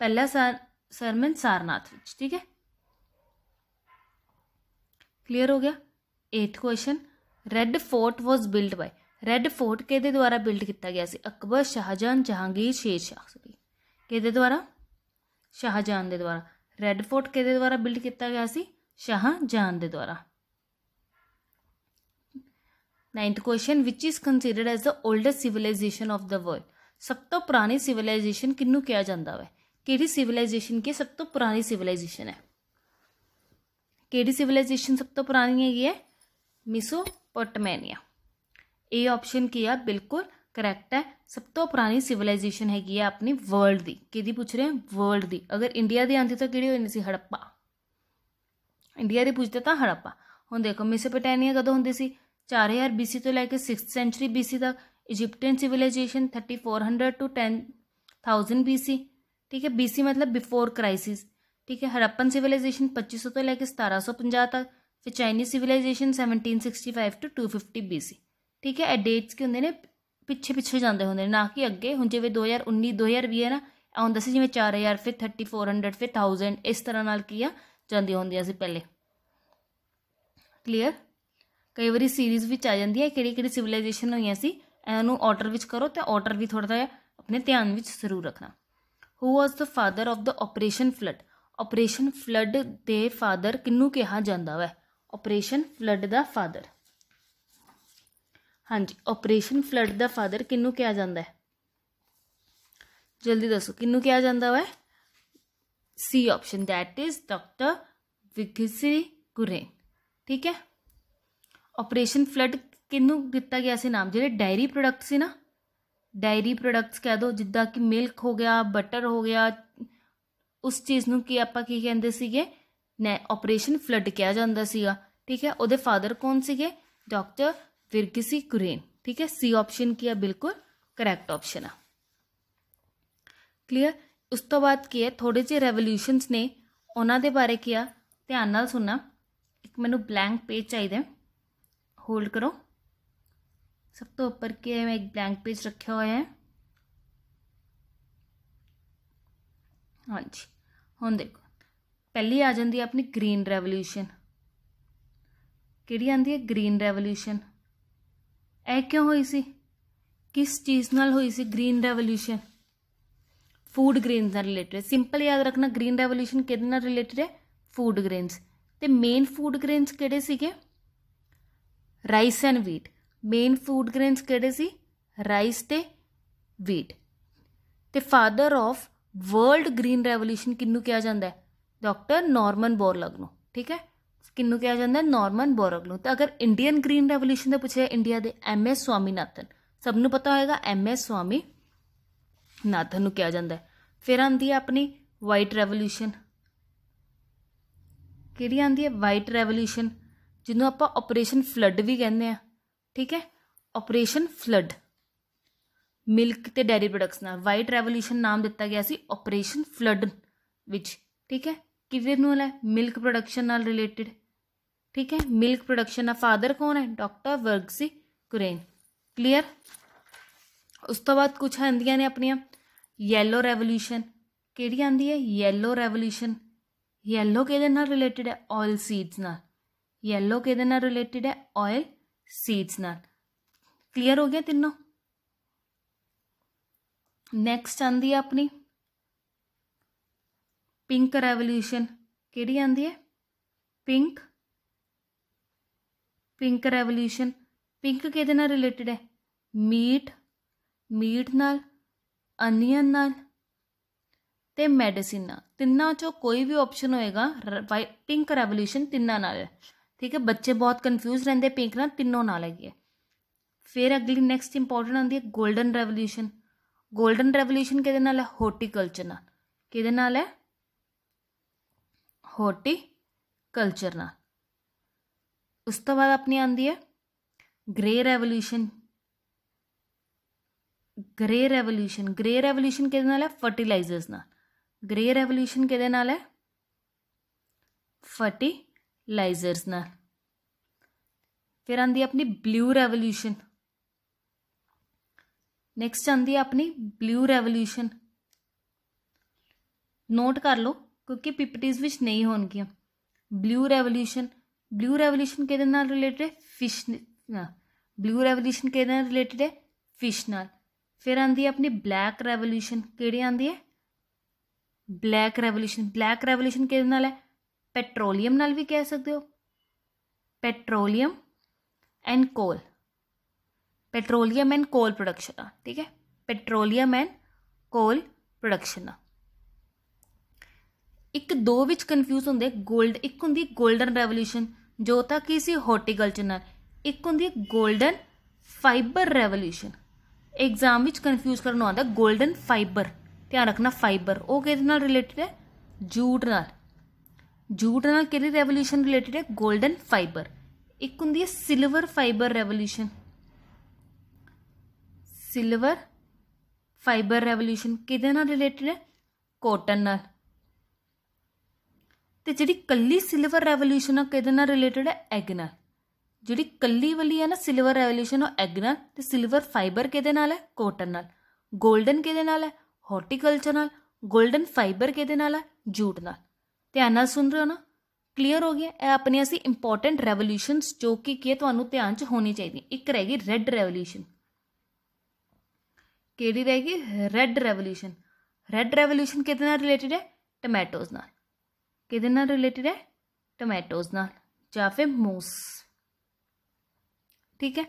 पहला सर सैरमन सारनाथ विच ठीक है क्लीयर हो गया eighth question Red Fort was build by Red Fort के द्वारा बिल्ड किया गया से अकबर शाहजहान जहांगीर शेर शाह सॉरी के द्वारा शाहजहान के द्वारा रेड फोर्ट के द्वारा बिल्ड किया गया से शाहजहान के द्वारा ninth question which is considered as the oldest civilisation of the world ਸਭ ਤੋਂ ਪੁਰਾਣੀ ਸਿਵਲਾਈਜੇਸ਼ਨ ਕਿੰਨੂੰ ਕਿਹਾ ਜਾਂਦਾ ਹੈ ਕਿਹੜੀ ਸਿਵਲਾਈਜੇਸ਼ਨ ਕੀ ਸਭ ਤੋਂ ਪੁਰਾਣੀ ਸਿਵਲਾਈਜੇਸ਼ਨ ਹੈ ਕਿਹੜੀ ਸਿਵਲਾਈਜੇਸ਼ਨ ਸਭ ਤੋਂ ਪੁਰਾਣੀ ਹੈਗੀ ਹੈ ਮਿਸੋਪੋਟੇਮੀਆ ਇਹ ਆਪਸ਼ਨ ਕੀ ਆ ਬਿਲਕੁਲ ਕਰੈਕਟ ਹੈ ਸਭ ਤੋਂ ਪੁਰਾਣੀ ਸਿਵਲਾਈਜੇਸ਼ਨ ਹੈਗੀ ਆ ਆਪਣੀ ਵਰਲਡ ਦੀ ਕਿਹਦੀ ਪੁੱਛ ਰਹੇ ਹੋ ਵਰਲਡ ਦੀ ਅਗਰ ਇੰਡੀਆ ਦੀ ਆਂਦੀ ਤਾਂ ਕਿਹੜੀ ਹੋਣੀ ਸੀ ਹੜੱਪਾ ਇੰਡੀਆ ਦੀ ਪੁੱਛਦੇ ਤਾਂ ਹੜੱਪਾ ਹੁਣ ਦੇਖੋ ਮਿਸੋਪੋਟੇਮੀਆ ਕਦੋਂ ਹੁੰਦੀ ਸੀ 4000 BC ਤੋਂ ਲੈ ਕੇ 6th century BC ਤੱਕ Egyptian civilization 3400 to 10000 BC ਠੀਕ ਹੈ BC ਮਤਲਬ ਬਿਫੋਰ ਕ੍ਰਾਈਸਿਸ ਠੀਕ ਹੈ ਹਰਪਨ ਸਿਵਲਾਈਜੇਸ਼ਨ 2500 ਤੋਂ ਲੈ ਕੇ 1750 ਤੱਕ ਫਿਰ ਚਾਈਨੀਜ਼ ਸਿਵਲਾਈਜੇਸ਼ਨ 1765 ਤੋਂ 250 BC ਠੀਕ ਹੈ ਇਹ ਡੇਟਸ ਕਿ ਹੁੰਦੇ ਨੇ ਪਿੱਛੇ ਪਿੱਛੇ ਜਾਂਦੇ ਹੁੰਦੇ ਨੇ ਨਾ ਕਿ ਅੱਗੇ ਹੁਣ ਜਿਵੇਂ 2019 2020 ਹੈ ਨਾ ਆਉਂਦਾ ਸੀ ਜਿਵੇਂ 4000 ਫਿਰ 3400 ਫਿਰ 1000 ਇਸ ਤਰ੍ਹਾਂ ਨਾਲ ਕੀ ਆ ਜਾਂਦੀ ਹੁੰਦੀ ਸੀ ਪਹਿਲੇ ਕਲੀਅਰ ਕਈ ਵਾਰੀ ਸੀਰੀਜ਼ ਵਿੱਚ ਆ ਜਾਂਦੀ ਹੈ ਕਿਹੜੀ ਕਿਹੜੀ ਸਿਵਲਾਈਜੇਸ਼ਨ ਹੋਈਆਂ ਸੀ ਇਹਨੂੰ ਆਰਡਰ ਵਿੱਚ ਕਰੋ ਤੇ ਆਰਡਰ ਵੀ ਥੋੜਾ ਜਿਹਾ ਆਪਣੇ ਧਿਆਨ ਵਿੱਚ ਜ਼ਰੂਰ ਰੱਖਣਾ who was the father of the operation flood operation flood ਦੇ ਫਾਦਰ ਕਿੰਨੂੰ ਕਿਹਾ ਜਾਂਦਾ ਹੈ ਆਪਰੇਸ਼ਨ ਫਲੱਡ ਦਾ ਫਾਦਰ ਹਾਂਜੀ ਆਪਰੇਸ਼ਨ ਫਲੱਡ ਦਾ ਫਾਦਰ ਕਿੰਨੂੰ ਕਿਹਾ ਜਾਂਦਾ ਹੈ ਜਲਦੀ ਦੱਸੋ ਕਿੰਨੂੰ ਕਿਹਾ ਜਾਂਦਾ ਹੈ C option that is doctor विघिसरी गुरेन ठीक है ਆਪਰੇਸ਼ਨ ਫਲੱਡ ਕਿਨੂੰ ਦਿੱਤਾ ਗਿਆ ਸੀ ਨਾਮ ਜਿਹੜੇ ਡਾਇਰੀ ਪ੍ਰੋਡਕਟ ਸੀ ਨਾ ਡਾਇਰੀ ਪ੍ਰੋਡਕਟਸ ਕਹਿ ਦੋ ਜਿੱਦਾਂ ਕਿ ਮਿਲਕ ਹੋ ਗਿਆ ਬਟਰ ਹੋ ਗਿਆ ਉਸ ਚੀਜ਼ ਨੂੰ ਕੀ ਆਪਾਂ ਕੀ ਕਹਿੰਦੇ ਸੀਗੇ ਨੇ ਆਪਰੇਸ਼ਨ ਫਲੱਡ ਕਿਹਾ ਜਾਂਦਾ ਸੀਗਾ ਠੀਕ ਹੈ ਉਹਦੇ ਫਾਦਰ ਕੌਣ ਸੀਗੇ ਡਾਕਟਰ ਵਿਰਗਿਸੀ ਕੁਰੇਨ ਠੀਕ ਹੈ ਸੀ ਆਪਸ਼ਨ ਕੀ ਹੈ ਬਿਲਕੁਲ ਕਰੈਕਟ ਆਪਸ਼ਨ ਆ ਕਲੀਅਰ ਉਸ ਤੋਂ ਬਾਅਦ ਕੀ ਹੈ ਥੋੜੇ ਜਿਹੇ ਰੈਵੋਲੂਸ਼ਨਸ ਨੇ ਉਹਨਾਂ ਦੇ ਬਾਰੇ ਕੀ ਆ ਧਿਆਨ ਨਾਲ ਸੁਣਨਾ ਇੱਕ ਮੈਨੂੰ ਬਲੈਂਕ ਪੇਜ ਚਾਹੀਦਾ होल्ड करो सब तो ऊपर के एक ब्लैंक पेज रखे हुए हैं हाँ जी हम हाँ देखो पहली आ जाती है अपनी ग्रीन रेवोल्यूशन कि आती है ग्रीन रेवोल्यूशन ए क्यों हुई सी किस चीज़ न हुई सी ग्रीन रेवोल्यूशन फूड ग्रेन न रिलेटड सिंपल याद रखना ग्रीन रेवोल्यूशन कि रिलेटड है फूड ग्रेन्स तो मेन फूड ग्रेनस कि rice and wheat main food grains ਕਿਹੜੇ ਸੀ rice ਤੇ wheat ਤੇ father of world green revolution ਕਿੰਨੂੰ ਕਿਹਾ ਜਾਂਦਾ ਹੈ ਡਾਕਟਰ ਨਾਰਮਨ ਬੋਰਲਗ ਨੂੰ ਠੀਕ ਹੈ ਕਿੰਨੂੰ ਕਿਹਾ ਜਾਂਦਾ ਹੈ ਨਾਰਮਨ ਬੋਰਲਗ ਨੂੰ ਤਾਂ ਅਗਰ ਇੰਡੀਅਨ ਗ੍ਰੀਨ ਰੈਵੋਲੂਸ਼ਨ ਦਾ ਪੁੱਛਿਆ ਇੰਡੀਆ ਦੇ ਐਮ ਐਸ ਸਵਾਮੀਨਾਥਨ ਸਭ ਨੂੰ ਪਤਾ ਹੋਏਗਾ ਐਮ ਐਸ ਸਵਾਮੀ ਨਾਥਨ ਨੂੰ ਕਿਹਾ ਜਾਂਦਾ ਹੈ ਫਿਰ ਆਂਦੀ ਹੈ ਆਪਣੀ ਵਾਈਟ ਰੈਵੋਲੂਸ਼ਨ ਕਿਹੜੀ ਆਂਦੀ ਹੈ ਵਾਈਟ ਰੈਵੋਲੂਸ਼ਨ ਜਿਹਨੂੰ ਆਪਾਂ ਆਪਰੇਸ਼ਨ ਫਲੱਡ ਵੀ ਕਹਿੰਦੇ ਆ ਠੀਕ ਹੈ ਆਪਰੇਸ਼ਨ ਫਲੱਡ ਮਿਲਕ ਤੇ ਡੈਰੀ ਪ੍ਰੋਡਕਟਸ ਨਾਲ ਵਾਈਟ ਰੈਵੋਲੂਸ਼ਨ ਨਾਮ ਦਿੱਤਾ ਗਿਆ ਸੀ ਆਪਰੇਸ਼ਨ ਫਲੱਡ ਵਿੱਚ ਠੀਕ ਹੈ ਕਿਵੇਂ ਨੂੰ ਹੈ ਮਿਲਕ ਪ੍ਰੋਡਕਸ਼ਨ ਨਾਲ ਰਿਲੇਟਡ ਠੀਕ ਹੈ ਮਿਲਕ ਪ੍ਰੋਡਕਸ਼ਨ ਦਾ ਫਾਦਰ ਕੌਣ ਹੈ ਡਾਕਟਰ ਵਰਗਸੀ ਕੁਰੇਨ ਕਲੀਅਰ ਉਸ ਤੋਂ ਬਾਅਦ ਕੁਝ ਆਂਦੀਆਂ ਨੇ ਆਪਣੀਆਂ ਯੈਲੋ ਰੈਵੋਲੂਸ਼ਨ ਕਿਹੜੀ ਆਂਦੀ ਹੈ ਯੈਲੋ ਰੈਵੋਲੂਸ਼ਨ ਯੈਲੋ ਕਿਹਦੇ ਨਾਲ ਰਿਲੇਟਡ ਹੈ ਆਇਲ ਸੀਡਸ ਨਾਲ येलो के ना रिलेटेड है ऑयल सीड्स न क्लीयर हो गया तीनों ਨੈਕਸਟ ਆਂਦੀ ਹੈ ਆਪਣੀ ਪਿੰਕ ਰੈਵੋਲੂਸ਼ਨ ਕਿਹੜੀ ਆਂਦੀ ਹੈ ਪਿੰਕ ਪਿੰਕ ਰੈਵੋਲੂਸ਼ਨ ਪਿੰਕ ਕਿਹਦੇ ਨਾਲ ਰਿਲੇਟਡ ਹੈ ਮੀਟ ਮੀਟ ਨਾਲ ਅਨੀਅਨ ਨਾਲ ਤੇ ਮੈਡੀਸਿਨ ਨਾਲ ਤਿੰਨਾਂ ਚੋਂ ਕੋਈ ਵੀ ਆਪਸ਼ਨ ਹੋਏਗਾ ਪਿੰਕ ਰੈਵੋਲੂਸ਼ਨ ਤਿੰਨਾਂ ਨਾਲ ਹੈ ਠੀਕ ਹੈ ਬੱਚੇ ਬਹੁਤ ਕਨਫਿਊਜ਼ ਰਹਿੰਦੇ ਪਿੰਕ ਨਾਲ ਤਿੰਨੋਂ ਨਾਲ ਹੈਗੀ ਹੈ ਫਿਰ ਅਗਲੀ ਨੈਕਸਟ ਇੰਪੋਰਟੈਂਟ ਆਉਂਦੀ ਹੈ 골ਡਨ ਰੈਵੋਲੂਸ਼ਨ 골ਡਨ ਰੈਵੋਲੂਸ਼ਨ ਕਿਹਦੇ ਨਾਲ ਹੈ ਹਾਰਟੀਕਲਚਰ ਨਾਲ ਕਿਹਦੇ ਨਾਲ ਹੈ ਹਾਰਟੀਕਲਚਰ ਨਾਲ ਉਸ ਤੋਂ ਬਾਅਦ ਆਪਣੀ ਆਉਂਦੀ ਹੈ grey revolution grey revolution grey revolution ਕਿਹਦੇ ਨਾਲ ਹੈ ਫਰਟੀਲਾਈਜ਼ਰਸ ਨਾਲ ਗ੍ਰੇ ਰੈਵੋਲੂਸ਼ਨ ਕਿਹਦੇ ਨਾਲ ਹੈ ਫਰਟੀ ਲਾਈਜ਼ਰਸ ਨਾਲ ਫਿਰ ਆਂਦੀ ਆਪਣੀ ਬਲੂ ਰੈਵੋਲੂਸ਼ਨ ਨੈਕਸਟ ਆਂਦੀ ਆਪਣੀ ਬਲੂ ਰੈਵੋਲੂਸ਼ਨ ਨੋਟ ਕਰ ਲਓ ਕਿਉਂਕਿ ਪਿਪਟੀਜ਼ ਵਿੱਚ ਨਹੀਂ ਹੋਣਗੀਆਂ ਬਲੂ ਰੈਵੋਲੂਸ਼ਨ ਬਲੂ ਰੈਵੋਲੂਸ਼ਨ ਕਿਹਦੇ ਨਾਲ ਰਿਲੇਟਡ ਹੈ ਫਿਸ਼ ਨਾਲ ਬਲੂ ਰੈਵੋਲੂਸ਼ਨ ਕਿਹਦੇ ਨਾਲ ਰਿਲੇਟਡ ਹੈ ਫਿਸ਼ ਨਾਲ ਫਿਰ ਆਂਦੀ ਆਪਣੀ ਬਲੈਕ ਰੈਵੋਲੂਸ਼ਨ ਕਿਹੜੀ ਆਂਦੀ ਹੈ ਬਲੈਕ ਰੈਵੋਲੂਸ਼ਨ ਬਲੈਕ ਰੈਵੋਲੂਸ਼ਨ ਕਿਹਦੇ ਨਾਲ ਹੈ ਪੈਟਰੋਲੀਅਮ ਨਾਲ ਵੀ ਕਹਿ ਸਕਦੇ ਹੋ petroleum and coal petroleum and coal production ਠੀਕ ਹੈ ਪੈਟਰੋਲੀਅਮ ਐਂਡ ਕੋਲ ਪ੍ਰੋਡਕਸ਼ਨ ਇੱਕ ਦੋ ਵਿੱਚ ਕਨਫਿਊਜ਼ ਹੁੰਦੇ 골ਡ ਇੱਕ ਹੁੰਦੀ 골ਡਨ ਰੈਵੋਲੂਸ਼ਨ ਜੋ ਤਾਂ ਕੀ ਸੀ ਹਾਰਟੀਕਲਚਰ ਨਾਲ ਇੱਕ ਹੁੰਦੀ 골ਡਨ ਫਾਈਬਰ ਰੈਵੋਲੂਸ਼ਨ ਐਗਜ਼ਾਮ ਵਿੱਚ ਕਨਫਿਊਜ਼ ਕਰਨ ਆਉਂਦਾ 골ਡਨ ਫਾਈਬਰ ਧਿਆਨ ਰੱਖਣਾ ਫਾਈਬਰ ਉਹ ਕਿਹਦੇ ਨਾਲ ਰਿਲੇਟਡ ਹੈ ਜੂਟ ਨਾਲ ਜੂਟ ਨਾਲ ਕਿਹੜੀ ਰੈਵੋਲੂਸ਼ਨ ਰਿਲੇਟਡ ਹੈ 골ਡਨ ਫਾਈਬਰ ਇੱਕ ਹੁੰਦੀ ਹੈ silver fibre revolution silver fibre revolution ਕਿਹਦੇ ਨਾਲ ਰਿਲੇਟਡ ਹੈ ਕੋਟਨ ਨਾਲ ਤੇ ਜਿਹੜੀ ਕੱਲੀ ਸਿਲਵਰ ਰੈਵੋਲੂਸ਼ਨ ਆ ਕਿਹਦੇ ਨਾਲ ਰਿਲੇਟਡ ਹੈ ਐਗ ਨਾਲ ਜਿਹੜੀ ਕੱਲੀ ਵਾਲੀ ਹੈ ਨਾ ਸਿਲਵਰ ਰੈਵੋਲੂਸ਼ਨ ਉਹ ਐਗ ਨਾਲ ਤੇ ਸਿਲਵਰ ਫਾਈਬਰ ਕਿਹਦੇ ਨਾਲ ਹੈ ਕੋਟਨ ਨਾਲ 골ਡਨ ਕਿਹਦੇ ਨਾਲ ਹੈ ਹਾਰਟੀਕਲਚਰ ਨਾਲ 골ਡਨ ਫਾਈਬਰ ਕਿਹਦੇ ਨਾਲ ਹੈ ਜੂਟ ਨਾਲ ਧਿਆਨ ਨਾਲ ਸੁਣ ਰਹੇ ਹੋ ਨਾ ਕਲੀਅਰ ਹੋ ਗਿਆ ਇਹ ਆਪਣੇ ਅਸੀਂ ਇੰਪੋਰਟੈਂਟ ਰੈਵੋਲੂਸ਼ਨਸ ਜੋ ਕਿ ਕੀ ਤੁਹਾਨੂੰ ਧਿਆਨ 'ਚ ਹੋਣੀ ਚਾਹੀਦੀ ਇੱਕ ਰਹਿ ਗਈ ਰੈੱਡ ਰੈਵੋਲੂਸ਼ਨ ਕਿਹੜੀ ਰਹਿ ਗਈ ਰੈੱਡ ਰੈਵੋਲੂਸ਼ਨ ਰੈੱਡ ਰੈਵੋਲੂਸ਼ਨ ਕਿਹਦੇ ਨਾਲ ਰਿਲੇਟਡ ਹੈ ਟੋਮੈਟੋਜ਼ ਨਾਲ ਕਿਹਦੇ ਨਾਲ ਰਿਲੇਟਡ ਹੈ ਟੋਮੈਟੋਜ਼ ਨਾਲ ਜਾਂ ਫਿਰ ਮੂਸ ਠੀਕ ਹੈ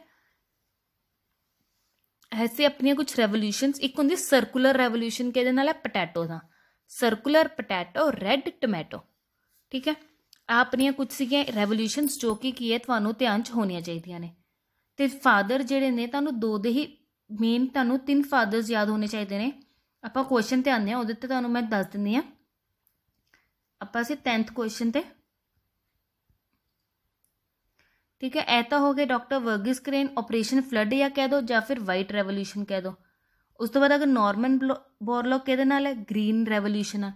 ਐਸੇ ਆਪਣੀਆਂ ਕੁਝ ਰੈਵੋਲੂਸ਼ਨਸ ਇੱਕ ਹੁੰਦੀ ਸਰਕੂਲਰ ਰੈਵੋਲੂਸ਼ਨ ਕਿਹਦੇ ਨਾਲ ਹੈ ਪੋਟੈਟੋ ਨਾਲ ਸਰਕੂਲਰ ਪੋਟੈਟੋ ਰੈੱਡ ਟੋਮੈਟੋ ਠੀਕ ਹੈ ਆ ਆਪਣੀਆਂ ਕੁਝ ਸੀਗੀਆਂ ਰੈਵੋਲੂਸ਼ਨਸ ਜੋ ਕਿ ਕੀ ਹੈ ਤੁਹਾਨੂੰ ਧਿਆਨ 'ਚ ਹੋਣੀਆਂ ਚਾਹੀਦੀਆਂ ਨੇ ਤੇ ਫਾਦਰ ਜਿਹੜੇ ਨੇ ਤੁਹਾਨੂੰ ਦੋ ਦੇ ਹੀ ਮੇਨ ਤੁਹਾਨੂੰ ਤਿੰਨ ਫਾਦਰਸ ਯਾਦ ਹੋਣੇ ਚਾਹੀਦੇ ਨੇ ਆਪਾਂ ਕੁਐਸਚਨ ਤੇ ਆਨੇ ਆ ਉਹਦੇ ਤੇ ਤੁਹਾਨੂੰ ਮੈਂ ਦੱਸ ਦਿੰਦੀ ਆ ਆਪਾਂ ਸੀ 10th ਕੁਐਸਚਨ ਤੇ ਠੀਕ ਹੈ ਇਹ ਤਾਂ ਹੋ ਗਿਆ doctor Verghese Kurien operation flood ਜਾਂ ਕਹਿ ਦੋ ਜਾਂ ਫਿਰ ਵਾਈਟ ਰੈਵੋਲੂਸ਼ਨ ਕਹਿ ਦੋ ਉਸ ਤੋਂ ਬਾਅਦ ਅਗਰ ਨਾਰਮਨ ਬੋਰਲੌਗ ਕਿਹਦੇ ਨਾਲ ਹੈ ਗ੍ਰੀਨ ਰੈਵੋਲੂਸ਼ਨ ਨਾਲ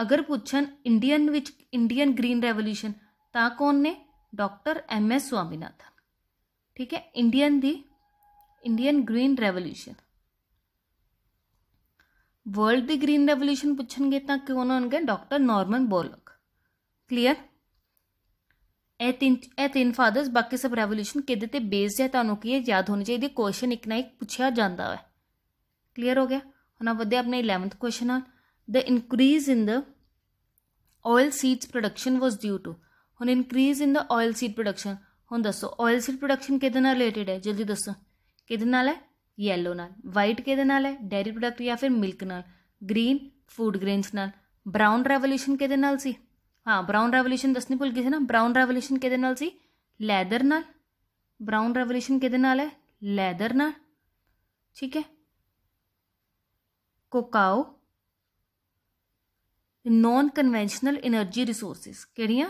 ਅਗਰ ਪੁੱਛਣ ਇੰਡੀਅਨ ਵਿੱਚ ਇੰਡੀਅਨ ਗ੍ਰੀਨ ਰੈਵੋਲੂਸ਼ਨ ਤਾਂ ਕੌਣ ਨੇ ਡਾਕਟਰ ਐਮ ਐਸ ਸਵਾਮੀਨਾਥਨ ਠੀਕ ਹੈ ਇੰਡੀਅਨ ਦੀ ਇੰਡੀਅਨ ਗ੍ਰੀਨ ਰੈਵੋਲੂਸ਼ਨ ਵਰਲਡ ਦੀ ਗ੍ਰੀਨ ਰੈਵੋਲੂਸ਼ਨ ਪੁੱਛਣਗੇ ਤਾਂ ਕੌਣ ਹੋਣਗੇ ਡਾਕਟਰ ਨਾਰਮਨ ਬੋਰਲੌਗ ਕਲੀਅਰ ਇਹ ਤਿੰਨ ਇਹ ਤਿੰਨ ਫਾਦਰਸ ਬਾਕੀ ਸਭ ਰੈਵੋਲੂਸ਼ਨ ਕਿਹਦੇ ਤੇ ਬੇਸਡ ਹੈ ਤੁਹਾਨੂੰ ਕੀ ਯਾਦ ਹੋਣੀ ਚਾਹੀਦੀ ਕੁਐਸਚਨ ਇੱਕ ਨਾ ਇੱਕ ਪੁੱਛਿਆ ਜਾਂਦਾ ਹੈ क्लीयर हो गया हम आप बदे अपने eleventh question the increase in the oil seeds production was due to हम increase in the oil seed production हम दसो ऑयल सीड प्रोडक्शन कि रिलेटिड है जल्दी दसो कि येलो न वाइट कि डेयरी प्रोडक्ट या फिर मिल्क न ग्रीन फूड ग्रेन्स न ब्राउन रेवोल्यूशन कि हाँ ब्राउन रेवोल्यूशन दस नहीं भूल गई थी ना ब्राउन रेवोल्यूशन कि लैदर न ब्राउन रेवोल्यूशन कि लैदर न ठीक है cocoa non conventional energy resources केड़ियां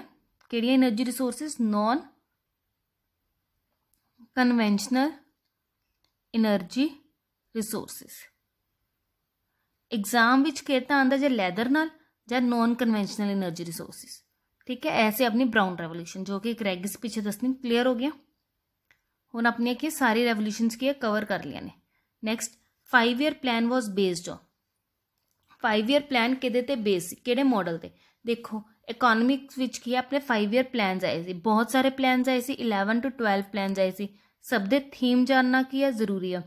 energy resources non conventional energy resources exam ਵਿੱਚ ਕਿਹਤਾ ਆਂਦਾ ਜੇ ਲੈਦਰ ਨਾਲ ਜਾਂ ਨਾਨ ਕਨਵੈਨਸ਼ਨਲ ठीक है ऐसे अपनी ब्राउन रेवोल्यूशन जो कि एक ग्रेगिस पीछे दस दिन क्लियर हो गया हूँ अपनी की सारी रेवोल्यूशन की कवर कर लिया ने next five year plan was based on five year plan कि बेस के मॉडल से देखो इकोनमिक्स की अपने फाइव ईयर प्लैन आए थे बहुत सारे प्लैनस आए थे इलेवन टू ट्वेल्व प्लैन आए थे सब दे थीम जानना की है जरूरी है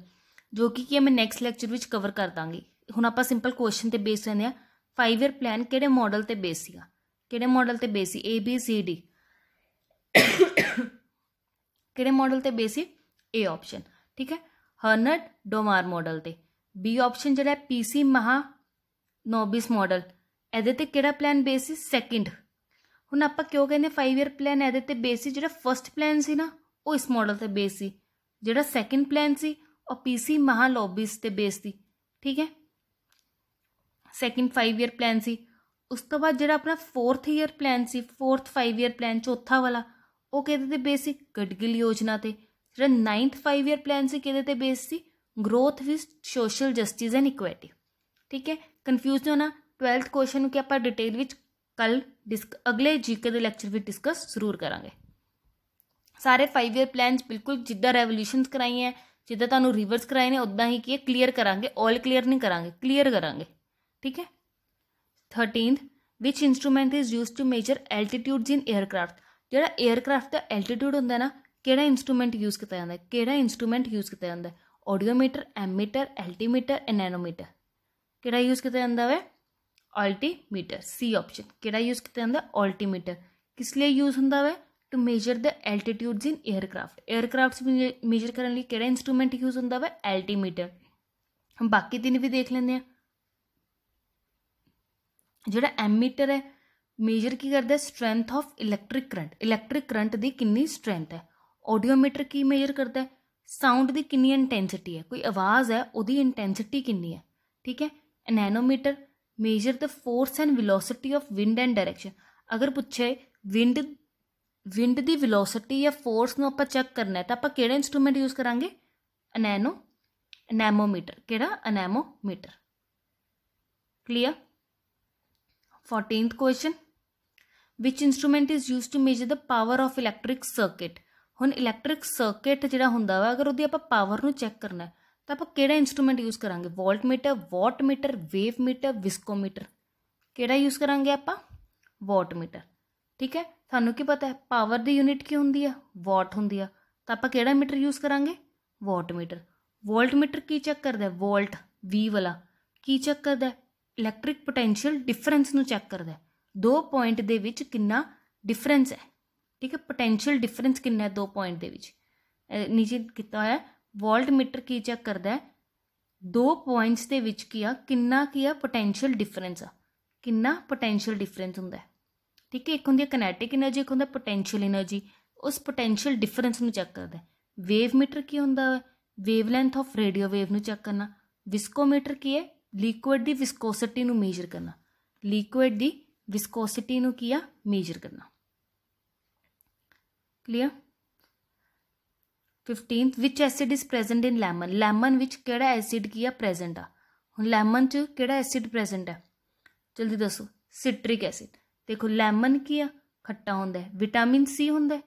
जो कि मैं नैक्सट लैक्चर कवर कर दाँगी हूँ आप सिंपल क्वेश्चन पर बेस रहने फाइव ईयर प्लैन किडे मॉडल से बेस है कि मॉडल पर base A B C D कि मॉडल पर बेस ए ऑप्शन ठीक है हर्नड डोमार मॉडल पर बी ऑप्शन जोड़ा पीसी महा ਨੋਬਿਸ ਮਾਡਲ ਇਹਦੇ ਤੇ ਕਿਹੜਾ ਪਲਾਨ ਬੇਸ ਸੀ ਸੈਕਿੰਡ ਹੁਣ ਆਪਾਂ ਕਿਉਂ ਕਹਿੰਦੇ 5 ਇਅਰ ਪਲਾਨ ਇਹਦੇ ਤੇ ਬੇਸ ਸੀ ਜਿਹੜਾ ਫਰਸਟ ਪਲਾਨ ਸੀ ਨਾ ਉਹ ਇਸ ਮਾਡਲ ਤੇ ਬੇਸ ਸੀ ਜਿਹੜਾ ਸੈਕਿੰਡ ਪਲਾਨ ਸੀ ਉਹ ਪੀਸੀ ਮਹਾ ਲੌਬੀਸ ਤੇ ਬੇਸ ਸੀ ਠੀਕ ਹੈ ਸੈਕਿੰਡ 5 ਇਅਰ ਪਲਾਨ ਸੀ ਉਸ ਤੋਂ ਬਾਅਦ ਜਿਹੜਾ ਆਪਣਾ 4th ਇਅਰ ਪਲਾਨ ਸੀ 4th 5 ਇਅਰ ਪਲਾਨ ਚੌਥਾ ਵਾਲਾ ਉਹ ਕਿਹਦੇ ਤੇ ਬੇਸ ਸੀ ਗਡਗਿਲ ਯੋਜਨਾ ਤੇ ਜਿਹੜਾ 9th 5 ਇਅਰ ਪਲਾਨ ਸੀ ਕਿਹਦੇ ਤੇ ਬੇਸ ਸੀ growth with social justice and equity ਠੀਕ ਹੈ ਕਨਫਿਊਜ਼ ਨਹੀਂ ਹੋਣਾ 12th ਕੁਐਸਚਨ ਨੂੰ ਕਿ ਆਪਾਂ ਡਿਟੇਲ ਵਿੱਚ ਕੱਲ ਡਿਸਕ ਅਗਲੇ ਜੀਕੇ ਦੇ ਲੈਕਚਰ ਵਿੱਚ ਡਿਸਕਸ ਜ਼ਰੂਰ ਕਰਾਂਗੇ ਸਾਰੇ 5 ਇਅਰ ਪਲਾਨਸ ਬਿਲਕੁਲ ਜਿੱਦਾਂ ਰੈਵੋਲੂਸ਼ਨਸ ਕਰਾਈਆਂ ਜਿੱਦਾਂ ਤੁਹਾਨੂੰ ਰਿਵਰਸ ਕਰਾਏ ਨੇ ਉਦਾਂ ਹੀ ਕੀ ਕਲੀਅਰ ਕਰਾਂਗੇ ਆਲ ਕਲੀਅਰ ਨਹੀਂ ਕਰਾਂਗੇ ਕਲੀਅਰ ਕਰਾਂਗੇ ਠੀਕ ਹੈ 13th which instrument is used to measure altitudes in aircraft ਜਿਹੜਾ aircraft ਦਾ ਐਲਟੀਟਿਊਡ ਹੁੰਦਾ ਨਾ ਕਿਹੜਾ ਇਨਸਟਰੂਮੈਂਟ ਯੂਜ਼ ਕੀਤਾ ਜਾਂਦਾ ਹੈ ਕਿਹੜਾ ਇਨਸਟਰੂਮੈਂਟ ਯੂਜ਼ ਕੀਤਾ ਜਾਂਦਾ ਹੈ ਆਡੀਓਮੀਟਰ ਐਮੀਟਰ ਐਲਟੀਮੀਟਰ ਐਨੈਨੋਮੀਟਰ कि यूज किया जाता है अल्टीमीटर सी ऑप्शन केड़ा यूज किया जाता है अल्टीमीटर किस लिए यूज होता है to measure the altitudes in aircraft aircraft measure करने लिए इंस्ट्रूमेंट यूज होता है एल्टीमीटर हम बाकी तीन भी देख लेंगे ਜਿਹੜਾ ਐਮੀਟਰ ਹੈ ਮੇਜਰ ਕੀ ਕਰਦਾ strength of electric current electric current ਦੀ ਕਿੰਨੀ ਸਟਰੈਂਥ ਹੈ ਆਡੀਓਮੀਟਰ ਕੀ ਮੇਜਰ ਕਰਦਾ ਸਾਊਂਡ ਦੀ ਕਿੰਨੀ ਇੰਟੈਂਸਿਟੀ ਹੈ ਕੋਈ ਆਵਾਜ਼ ਹੈ ਉਹਦੀ ਇੰਟੈਂਸਿਟੀ ਕਿੰਨੀ ਹੈ ਠੀਕ ਹੈ A nanometer measure the force and velocity of wind and direction. ਅਗਰ ਪੁੱਛੇ wind wind ਦੀ velocity ਜਾਂ force ਨੂੰ ਆਪਾਂ ਚੈੱਕ ਕਰਨਾ ਹੈ ਤਾਂ ਆਪਾਂ ਕਿਹੜਾ ਇਨਸਟਰੂਮੈਂਟ ਯੂਜ਼ ਕਰਾਂਗੇ ਅਨੈਨੋ ਅਨੈਮੋਮੀਟਰ ਕਿਹੜਾ anemometer clear 14th question which instrument is used to measure the power of electric circuit ਹੁਣ ਇਲੈਕਟ੍ਰਿਕ ਸਰਕਟ ਜਿਹੜਾ ਹੁੰਦਾ ਵਾ ਅਗਰ ਉਹਦੀ ਆਪਾਂ ਪਾਵਰ ਨੂੰ ਚੈੱਕ ਕਰਨਾ ਹੈ ਤਾਂ ਆਪਾਂ ਕਿਹੜਾ ਇਨਸਟਰੂਮੈਂਟ ਯੂਜ਼ ਕਰਾਂਗੇ voltmeter meter watt meter wave meter viscometer ਕਿਹੜਾ ਯੂਜ਼ ਕਰਾਂਗੇ ਆਪਾਂ ਵਾਟਮੀਟਰ ਮੀਟਰ ਠੀਕ ਹੈ ਤੁਹਾਨੂੰ ਕੀ ਪਤਾ ਹੈ ਪਾਵਰ ਦੀ ਯੂਨਿਟ ਕੀ ਹੁੰਦੀ ਆ ਵਾਟ ਹੁੰਦੀ ਆ ਤਾਂ ਆਪਾਂ ਕਿਹੜਾ ਮੀਟਰ ਯੂਜ਼ ਕਰਾਂਗੇ ਵਾਟ ਮੀਟਰ ਮੀਟਰ ਕੀ ਚੈੱਕ ਕਰਦਾ ਹੈ ਵੋਲਟ V ਵਾਲਾ ਕੀ ਚੈੱਕ ਕਰਦਾ ਹੈ ਇਲੈਕਟ੍ਰਿਕ ਪੋਟੈਂਸ਼ੀਅਲ ਡਿਫਰੈਂਸ ਨੂੰ ਚੈੱਕ ਕਰਦਾ ਹੈ ਦੋ ਪੁਆਇੰਟ ਦੇ ਵਿੱਚ ਕਿੰਨਾ ਡਿਫਰੈਂਸ ਹੈ ਠੀਕ ਹੈ ਪੋਟੈਂਸ਼ੀਅਲ ਡਿਫਰੈਂਸ ਕਿੰਨਾ ਹੈ ਦੋ ਪੁਆਇੰਟ ਦੇ ਵਿੱਚ ਨੀਚੇ ਕੀਤਾ ਹੋਇਆ ਹੈ ਵੋਲਟ ਮੀਟਰ ਕੀ ਚੈੱਕ ਕਰਦਾ ਹੈ ਦੋ ਪੁਆਇੰਟਸ ਦੇ ਵਿੱਚ ਕੀ ਆ ਕਿੰਨਾ ਕੀ ਆ ਪੋਟੈਂਸ਼ੀਅਲ ਡਿਫਰੈਂਸ ਆ ਕਿੰਨਾ ਪੋਟੈਂਸ਼ੀਅਲ ਡਿਫਰੈਂਸ ਹੁੰਦਾ ਹੈ ਠੀਕ ਹੈ ਇੱਕ ਹੁੰਦੀ ਹੈ ਕਨੈਟਿਕ એનર્ਜੀ ਇੱਕ ਹੁੰਦਾ ਪੋਟੈਂਸ਼ੀਅਲ એનર્ਜੀ ਉਸ ਪੋਟੈਂਸ਼ੀਅਲ ਡਿਫਰੈਂਸ ਨੂੰ ਚੈੱਕ ਕਰਦਾ ਹੈ ਵੇਵ ਮੀਟਰ ਕੀ ਹੁੰਦਾ ਹੈ wave length of radio wave ਨੂੰ ਚੈੱਕ ਕਰਨਾ ਵਿਸਕੋਮੀਟਰ ਕੀ ਹੈ ਲਿਕੁਇਡ ਦੀ ਵਿਸਕੋਸਿਟੀ ਨੂੰ ਮੇਜ਼ਰ ਕਰਨਾ ਲਿਕੁਇਡ ਦੀ ਵਿਸਕੋਸਿਟੀ ਨੂੰ ਕੀ ਆ ਮੇਜ਼ਰ ਕਰਨਾ clear fifteen which acid is present in lemon lemon which केड़ा एसिड की है प्रेजेंट आ हूँ लैमन च केड़ा एसिड प्रेजेंट है जल्दी दसो सिट्रिक एसिड देखो लैमन की आ खट्टा होंगे विटामिन सी होंगे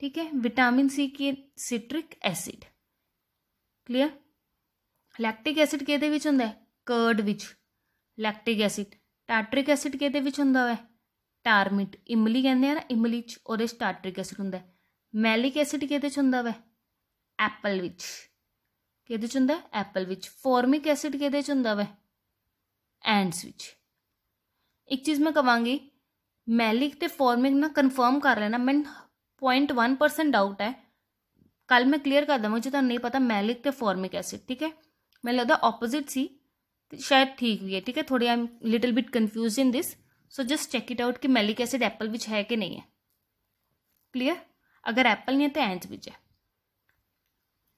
ठीक है विटामिन सी की citric acid clear lactic acid के होंगे curd which lactic acid tartaric acid के होंगे है टारमिट इमली कहें इमली और टाट्रिक एसिड होंगे मैलिक एसिड के होंगे वै एप्पल एप्पल फॉर्मिक एसिड के एंडस एक चीज मैं कहानी मैलिक तो फॉर्मिक ना कन्फर्म कर लेना मैं पॉइंट वन परसेंट डाउट है कल मैं क्लीयर कर दवा जो तुम नहीं पता मैलिक तो फॉर्मिक एसिड ठीक है मैं लगता ऑपोजिट सी शायद ठीक भी है ठीक है थोड़ी I am little bit confuse in this so just check it out कि मैलिक एसिड एप्पल है कि नहीं है क्लीयर अगर एप्पल नहीं है तो एंड है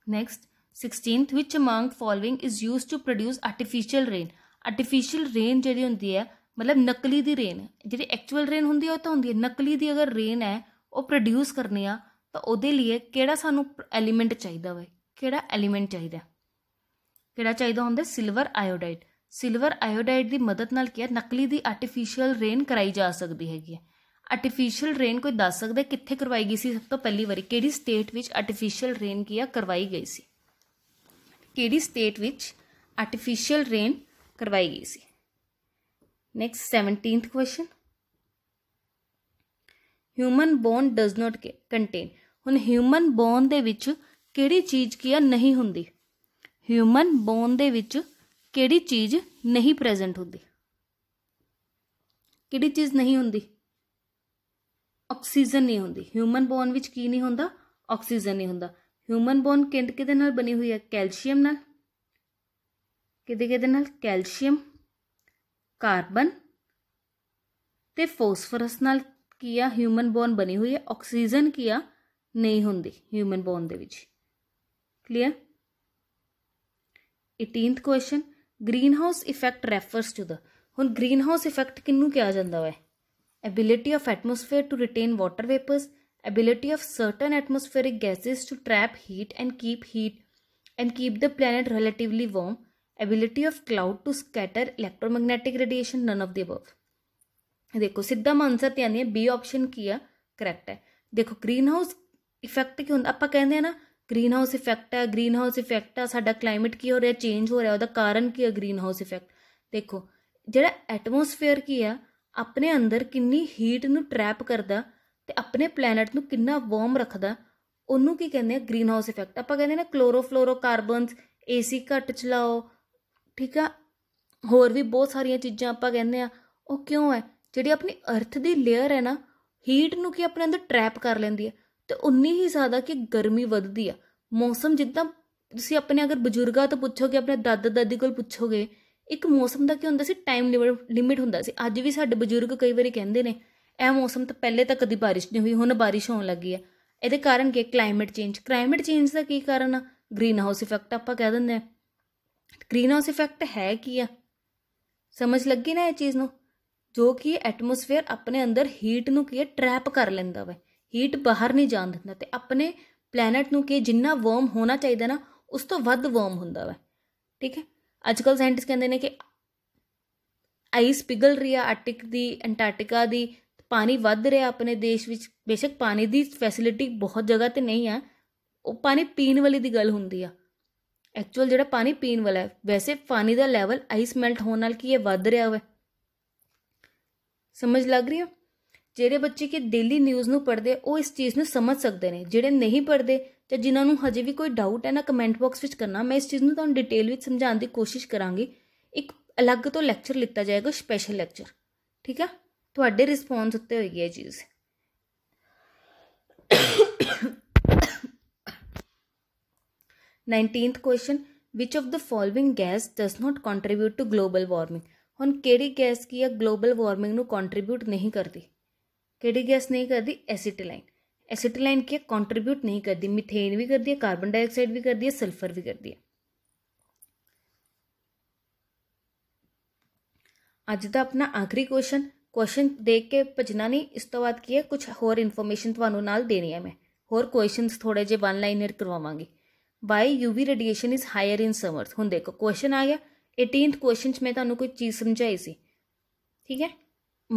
Next, 16th, which among following is used to produce artificial rain? Artificial rain ਜਿਹੜੀ ਹੁੰਦੀ ਹੈ ਮਤਲਬ ਨਕਲੀ ਦੀ ਰੇਨ ਜਿਹੜੀ ਐਕਚੁਅਲ ਰੇਨ ਹੁੰਦੀ ਹੈ ਉਹ ਤਾਂ ਹੁੰਦੀ ਹੈ ਨਕਲੀ ਦੀ ਅਗਰ ਰੇਨ ਹੈ ਉਹ ਪ੍ਰੋਡਿਊਸ ਕਰਨੀ ਆ ਤਾਂ ਉਹਦੇ ਲਈ ਕਿਹੜਾ ਸਾਨੂੰ ਐਲੀਮੈਂਟ ਚਾਹੀਦਾ ਵੇ ਕਿਹੜਾ ਐਲੀਮੈਂਟ ਚਾਹੀਦਾ ਕਿਹੜਾ ਚਾਹੀਦਾ ਹੁੰਦਾ ਸਿਲਵਰ ਆਇਓਡਾਈਡ ਸਿਲਵਰ ਆਇਓਡਾਈਡ ਦੀ ਮਦਦ ਨਾਲ ਕੀ ਹੈ ਨਕਲੀ ਦੀ ਆਰਟੀਫੀਸ਼ੀਅਲ ਰੇਨ ਕਰਾਈ ਜਾ ਸਕਦੀ ਹੈਗੀ ਹੈ ਆਰਟੀਫੀਸ਼ੀਅਲ ਰੇਨ ਕੋਈ ਦੱਸ ਸਕਦਾ ਕਿੱਥੇ ਕਰਵਾਈ ਗਈ ਸੀ ਸਭ ਤੋਂ ਪਹਿਲੀ ਵਾਰੀ ਕਿਹੜੀ ਸਟੇਟ ਵਿੱਚ ਆਰਟੀਫੀਸ਼ੀਅਲ ਰੇਨ ਕੀਆ ਕਰਵਾਈ ਗਈ ਸੀ ਕਿਹੜੀ ਸਟੇਟ ਵਿੱਚ ਆਰਟੀਫੀਸ਼ੀਅਲ ਰੇਨ ਕਰਵਾਈ ਗਈ ਸੀ next 17th question human bone does not contain ਹੁਣ ਹਿਊਮਨ ਬੋਨ ਦੇ ਵਿੱਚ ਕਿਹੜੀ ਚੀਜ਼ ਕੀਆ ਨਹੀਂ ਹੁੰਦੀ ਹਿਊਮਨ ਬੋਨ ਦੇ ਵਿੱਚ ਕਿਹੜੀ ਚੀਜ਼ ਨਹੀਂ ਪ੍ਰੈਜ਼ੈਂਟ ਹੁੰਦੀ ਕਿਹੜੀ ਚੀਜ਼ ਨਹੀਂ ਹੁੰਦੀ ਆਕਸੀਜਨ ਨਹੀਂ ਹੁੰਦੀ ਹਿਊਮਨ ਬੋਨ ਵਿੱਚ ਕੀ ਨਹੀਂ ਹੁੰਦਾ ਆਕਸੀਜਨ ਨਹੀਂ ਹੁੰਦਾ ਹਿਊਮਨ ਬੋਨ ਕਿੰਦ ਕਿਹਦੇ ਨਾਲ ਬਣੀ ਹੋਈ ਹੈ ਕੈਲਸ਼ੀਅਮ ਨਾਲ ਕਿਹਦੇ ਕਿਹਦੇ ਨਾਲ ਕੈਲਸ਼ੀਅਮ ਕਾਰਬਨ ਤੇ ਫੋਸਫਰਸ ਨਾਲ ਕੀ ਆ ਹਿਊਮਨ ਬੋਨ ਬਣੀ ਹੋਈ ਹੈ ਆਕਸੀਜਨ ਕੀ ਆ ਨਹੀਂ ਹੁੰਦੀ ਹਿਊਮਨ ਬੋਨ ਦੇ ਵਿੱਚ clear 18th question green house effect refers to ਦਾ ਹੁਣ ਗ੍ਰੀਨ ਹਾਊਸ ਇਫੈਕਟ ਕਿੰਨੂੰ ਕਿਹਾ ਜਾਂਦਾ ਹੈ ability of atmosphere to retain water vapors, ability of certain atmospheric gases to trap heat and keep heat and keep the planet relatively warm, ability of cloud to scatter electromagnetic radiation, none of the above. देखो सीधा answer यानी B option किया correct है ਦੇਖੋ green house effect ਕੀ ਹੁੰਦਾ ਆਪਾਂ ਕਹਿੰਦੇ ਆ ਨਾ ਗ੍ਰੀਨ ਹਾਊਸ ਇਫੈਕਟ ਹੈ ਗ੍ਰੀਨ ਹਾਊਸ ਇਫੈਕਟ ਆ ਸਾਡਾ ਕਲਾਈਮੇਟ ਕੀ ਹੋ ਰਿਹਾ ਚੇਂਜ ਹੋ ਰਿਹਾ ਉਹਦਾ ਕਾਰਨ ਕੀ ਹੈ ਗ੍ਰੀਨ ਹਾਊਸ ਇਫੈਕਟ ਦੇਖੋ ਜਿਹੜਾ ਐਟਮੋਸਫੇਅਰ ਕੀ ਆ ਆਪਣੇ ਅੰਦਰ ਕਿੰਨੀ ਹੀਟ ਨੂੰ ਟ੍ਰੈਪ ਕਰਦਾ ਤੇ ਆਪਣੇ ਪਲੈਨਟ ਨੂੰ ਕਿੰਨਾ ਵਾਰਮ ਰੱਖਦਾ ਉਹਨੂੰ ਕੀ ਕਹਿੰਦੇ ਆ ਗ੍ਰੀਨ ਹਾਊਸ ਇਫੈਕਟ ਆਪਾਂ ਕਹਿੰਦੇ ਨਾ ਕਲੋਰੋਫਲੋਰੋਕਾਰਬਨਸ ਏਸੀ ਘੱਟ ਚਲਾਓ ਠੀਕ ਆ ਹੋਰ ਵੀ ਬਹੁਤ ਸਾਰੀਆਂ ਚੀਜ਼ਾਂ ਆਪਾਂ ਕਹਿੰਦੇ ਆ ਉਹ ਕਿਉਂ ਹੈ ਜਿਹੜੀ ਆਪਣੀ ਅਰਥ ਦੀ ਲੇਅਰ ਹੈ ਨਾ ਹੀਟ ਨੂੰ ਕੀ ਆਪਣੇ ਅੰਦਰ ਟ੍ਰੈਪ ਕਰ ਲੈਂਦੀ ਹੈ ਤੇ ਉਨੀ ਹੀ ਜ਼ਿਆਦਾ ਕਿ ਗਰਮੀ ਵੱਧਦੀ ਆ ਮੌਸਮ ਜਿੱਦਾਂ ਤੁਸੀਂ ਆਪਣੇ ਅਗਰ ਬਜ਼ੁਰਗਾਂ ਤੋਂ ਪੁੱਛੋਗੇ ਆਪਣੇ ਦਾਦਾ ਦਾਦੀ ਕੋਲ ਪੁੱਛੋਗੇ ਇੱਕ ਮੌਸਮ ਦਾ ਕੀ ਹੁੰਦਾ ਸੀ ਟਾਈਮ ਲਿਮਿਟ ਹੁੰਦਾ ਸੀ ਅੱਜ ਵੀ ਸਾਡੇ ਬਜ਼ੁਰਗ ਕਈ ਵਾਰੀ ਕਹਿੰਦੇ ਨੇ ਇਹ ਮੌਸਮ ਤਾਂ ਪਹਿਲੇ ਤਾਂ ਕਦੀ ਬਾਰਿਸ਼ ਨਹੀਂ ਹੋਈ ਹੁਣ ਬਾਰਿਸ਼ ਹੋਣ ਲੱਗੀ ਆ ਇਹਦੇ ਕਾਰਨ ਕੀ ਕਲਾਈਮੇਟ ਚੇਂਜ ਕਲਾਈਮੇਟ ਚੇਂਜ ਦਾ ਕੀ ਕਾਰਨ ਆ ਗ੍ਰੀਨ ਹਾਊਸ ਇਫੈਕਟ ਆਪਾਂ ਕਹਿ ਦਿੰਦੇ ਆ ਗ੍ਰੀਨ ਹਾਊਸ ਇਫੈਕਟ ਹੈ ਕੀ ਆ ਸਮਝ ਲੱਗੀ ਨਾ ਇਹ ਚੀਜ਼ ਨੂੰ ਜੋ ਕਿ ਐਟਮੋਸਫੇਅਰ ਆਪਣੇ ਅੰਦਰ ਹੀਟ ਨੂੰ ਕੀ ਟ੍ਰੈਪ ਕਰ ਲੈਂਦਾ ਵੇ ਹੀਟ ਬਾਹਰ ਨਹੀਂ ਜਾਣ ਦਿੰਦਾ ਤੇ ਆਪਣੇ ਪਲੈਨਟ ਨੂੰ ਕੀ ਜਿੰਨਾ ਵਾਰਮ ਹੋਣਾ ਚਾਹੀਦਾ ਨਾ ਉਸ ਤੋਂ ਵੱਧ ਵਾਰਮ ਹੁੰਦਾ ਵਾ ਠੀਕ ਹੈ ਅੱਜ ਕੱਲ ਸਾਇੰਟਿਸਟ ਕਹਿੰਦੇ ਨੇ ਕਿ ਆਈਸ ਪਿਗਲ ਰਹੀ ਆ ਆਰਟਿਕ ਦੀ ਐਂਟਾਰਟਿਕਾ ਦੀ ਪਾਣੀ ਵੱਧ ਰਿਹਾ ਆਪਣੇ ਦੇਸ਼ ਵਿੱਚ ਬੇਸ਼ੱਕ ਪਾਣੀ ਦੀ ਫੈਸਿਲਿਟੀ ਬਹੁਤ ਜਗ੍ਹਾ ਤੇ ਨਹੀਂ ਆ ਉਹ ਪਾਣੀ ਪੀਣ ਵਾਲੀ ਦੀ ਗੱਲ ਹੁੰਦੀ ਆ ਐਕਚੁਅਲ ਜਿਹੜਾ ਪਾਣੀ ਪੀਣ ਵਾਲਾ ਹੈ ਵੈਸੇ ਪਾਣੀ ਦਾ ਲੈਵਲ ਆਈਸ ਮੈਲਟ ਹੋਣ ਨਾਲ ਕੀ ਇਹ ਵੱਧ ਰਿਹਾ ਹੋਵੇ ਸਮਝ ਲੱਗ ਰਹੀ ਆ ਜਿਹੜੇ ਬੱਚੇ ਕਿ ਡੇਲੀ ਨਿਊਜ਼ ਨੂੰ ਪੜ੍ਹਦੇ ਉਹ ਇਸ ਚੀਜ਼ ਨੂੰ ਸਮਝ ਸਕਦੇ ਨੇ ਜਿਹੜੇ ਨਹੀਂ ਪੜ੍ਹਦੇ ਤੇ ਜਿਨ੍ਹਾਂ ਨੂੰ ਹਜੇ ਵੀ ਕੋਈ ਡਾਊਟ ਹੈ ਨਾ ਕਮੈਂਟ ਬਾਕਸ ਵਿੱਚ ਕਰਨਾ ਮੈਂ ਇਸ ਚੀਜ਼ ਨੂੰ ਤੁਹਾਨੂੰ ਡਿਟੇਲ ਵਿੱਚ ਸਮਝਾਉਣ ਦੀ ਕੋਸ਼ਿਸ਼ ਕਰਾਂਗੀ ਇੱਕ ਅਲੱਗ ਤੋਂ ਲੈਕਚਰ ਲਿਖਤਾ ਜਾਏਗਾ ਸਪੈਸ਼ਲ ਲੈਕਚਰ ਠੀਕ ਹੈ ਤੁਹਾਡੇ ਰਿਸਪੌਂਸ ਉੱਤੇ ਹੋਏਗੀ ਇਹ ਚੀਜ਼ nineteenth question which of the following gas does not contribute to global warming ਹੁਣ ਕਿਹੜੀ ਗੈਸ ਕੀ ਹੈ ਗਲੋਬਲ ਵਾਰਮਿੰਗ ਨੂੰ ਕੰਟਰੀਬਿਊਟ ਨਹੀਂ ਕਰਦੀ ਕਿਹੜੀ ਗੈਸ ਨਹੀਂ ਕਰਦੀ ਐਸੀਟਲਾਈਨ एसिटिलाइन क्या कंट्रीब्यूट नहीं कर दी मिथेन भी कर दिया कार्बन डाइऑक्साइड भी कर दिया सल्फर भी कर दिया ਅੱਜ ਦਾ ਆਪਣਾ ਆਖਰੀ ਕੁਐਸਚਨ ਕੁਐਸਚਨ ਦੇਖ ਕੇ ਭਜਣਾ ਨਹੀਂ ਇਸ ਤੋਂ ਬਾਅਦ ਕੀ ਹੈ ਕੁਝ ਹੋਰ ਇਨਫੋਰਮੇਸ਼ਨ ਤੁਹਾਨੂੰ ਨਾਲ ਦੇਣੀ ਹੈ ਮੈਂ ਹੋਰ ਕੁਐਸਚਨਸ ਥੋੜੇ ਜਿਹਾ ਵਨ ਲਾਈਨਰ ਕਰਵਾਵਾਂਗੀ why UV radiation is higher in summers ਹੁਣ ਦੇਖੋ ਕੁਐਸਚਨ ਆ ਗਿਆ 18th ਕੁਐਸਚਨ 'ਚ ਮੈਂ ਤੁਹਾਨੂੰ ਕੋਈ ਚੀਜ਼ ਸਮਝਾਈ ਸੀ ਠੀਕ ਹੈ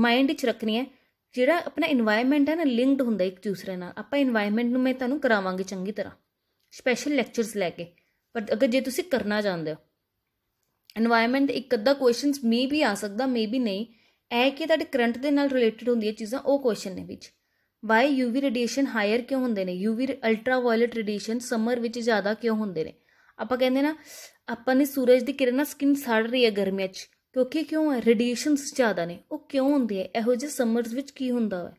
ਮਾਈਂਡ 'ਚ ਰੱਖਣੀ ਹੈ ਜਿਹੜਾ ਆਪਣਾ এনवायरमेंट ਹੈ ਨਾ ਲਿੰਕਡ ਹੁੰਦਾ ਇੱਕ ਦੂਸਰੇ ਨਾਲ ਆਪਾਂ এনवायरमेंट ਨੂੰ ਮੈਂ ਤੁਹਾਨੂੰ ਕਰਾਵਾਂਗੇ ਚੰਗੀ ਤਰ੍ਹਾਂ ਸਪੈਸ਼ਲ ਲੈਕਚਰਸ ਲੈ ਕੇ ਪਰ ਅਗਰ ਜੇ ਤੁਸੀਂ ਕਰਨਾ ਚਾਹੁੰਦੇ ਹੋ এনवायरमेंट ਦੇ ਇੱਕ ਅੱਧਾ ਕੁਐਸਚਨਸ ਮੇ ਵੀ ਆ ਸਕਦਾ ਮੇ ਵੀ ਨਹੀਂ ਐ ਕਿ ਤੁਹਾਡੇ ਕਰੰਟ ਦੇ ਨਾਲ ਰਿਲੇਟਡ ਹੁੰਦੀਆਂ ਚੀਜ਼ਾਂ ਉਹ ਕੁਐਸਚਨ ਨੇ ਵਿੱਚ ਵਾਈ ਯੂਵੀ ਰੇਡੀਏਸ਼ਨ ਹਾਇਰ ਕਿਉਂ ਹੁੰਦੇ ਨੇ ਯੂਵੀ ਅਲਟਰਾਵਾਇਲਟ ਰੇਡੀਏਸ਼ਨ ਸਮਰ ਵਿੱਚ ਜ਼ਿਆਦਾ ਕਿਉਂ ਹੁੰਦੇ ਨੇ ਆਪਾਂ ਕਹਿੰਦੇ ਨਾ ਆਪਾਂ ਨੇ ਸੂਰਜ ਦੀ ਕਿਰਨਾਂ ਸਕਿਨ ਸੜ ਰਹੀ ਹੈ ਗਰਮੀਆਂ 'ਚ ਕਿਉਂਕਿ ਕਿਉਂ ਹੈ ਰੇਡੀਏਸ਼ਨਸ ਜ਼ਿਆਦਾ ਨੇ ਉਹ ਕਿਉਂ ਹੁੰਦੀ ਹੈ ਇਹੋ ਜਿਹੇ ਸਮਰਸ ਵਿੱਚ ਕੀ ਹੁੰਦਾ ਹੈ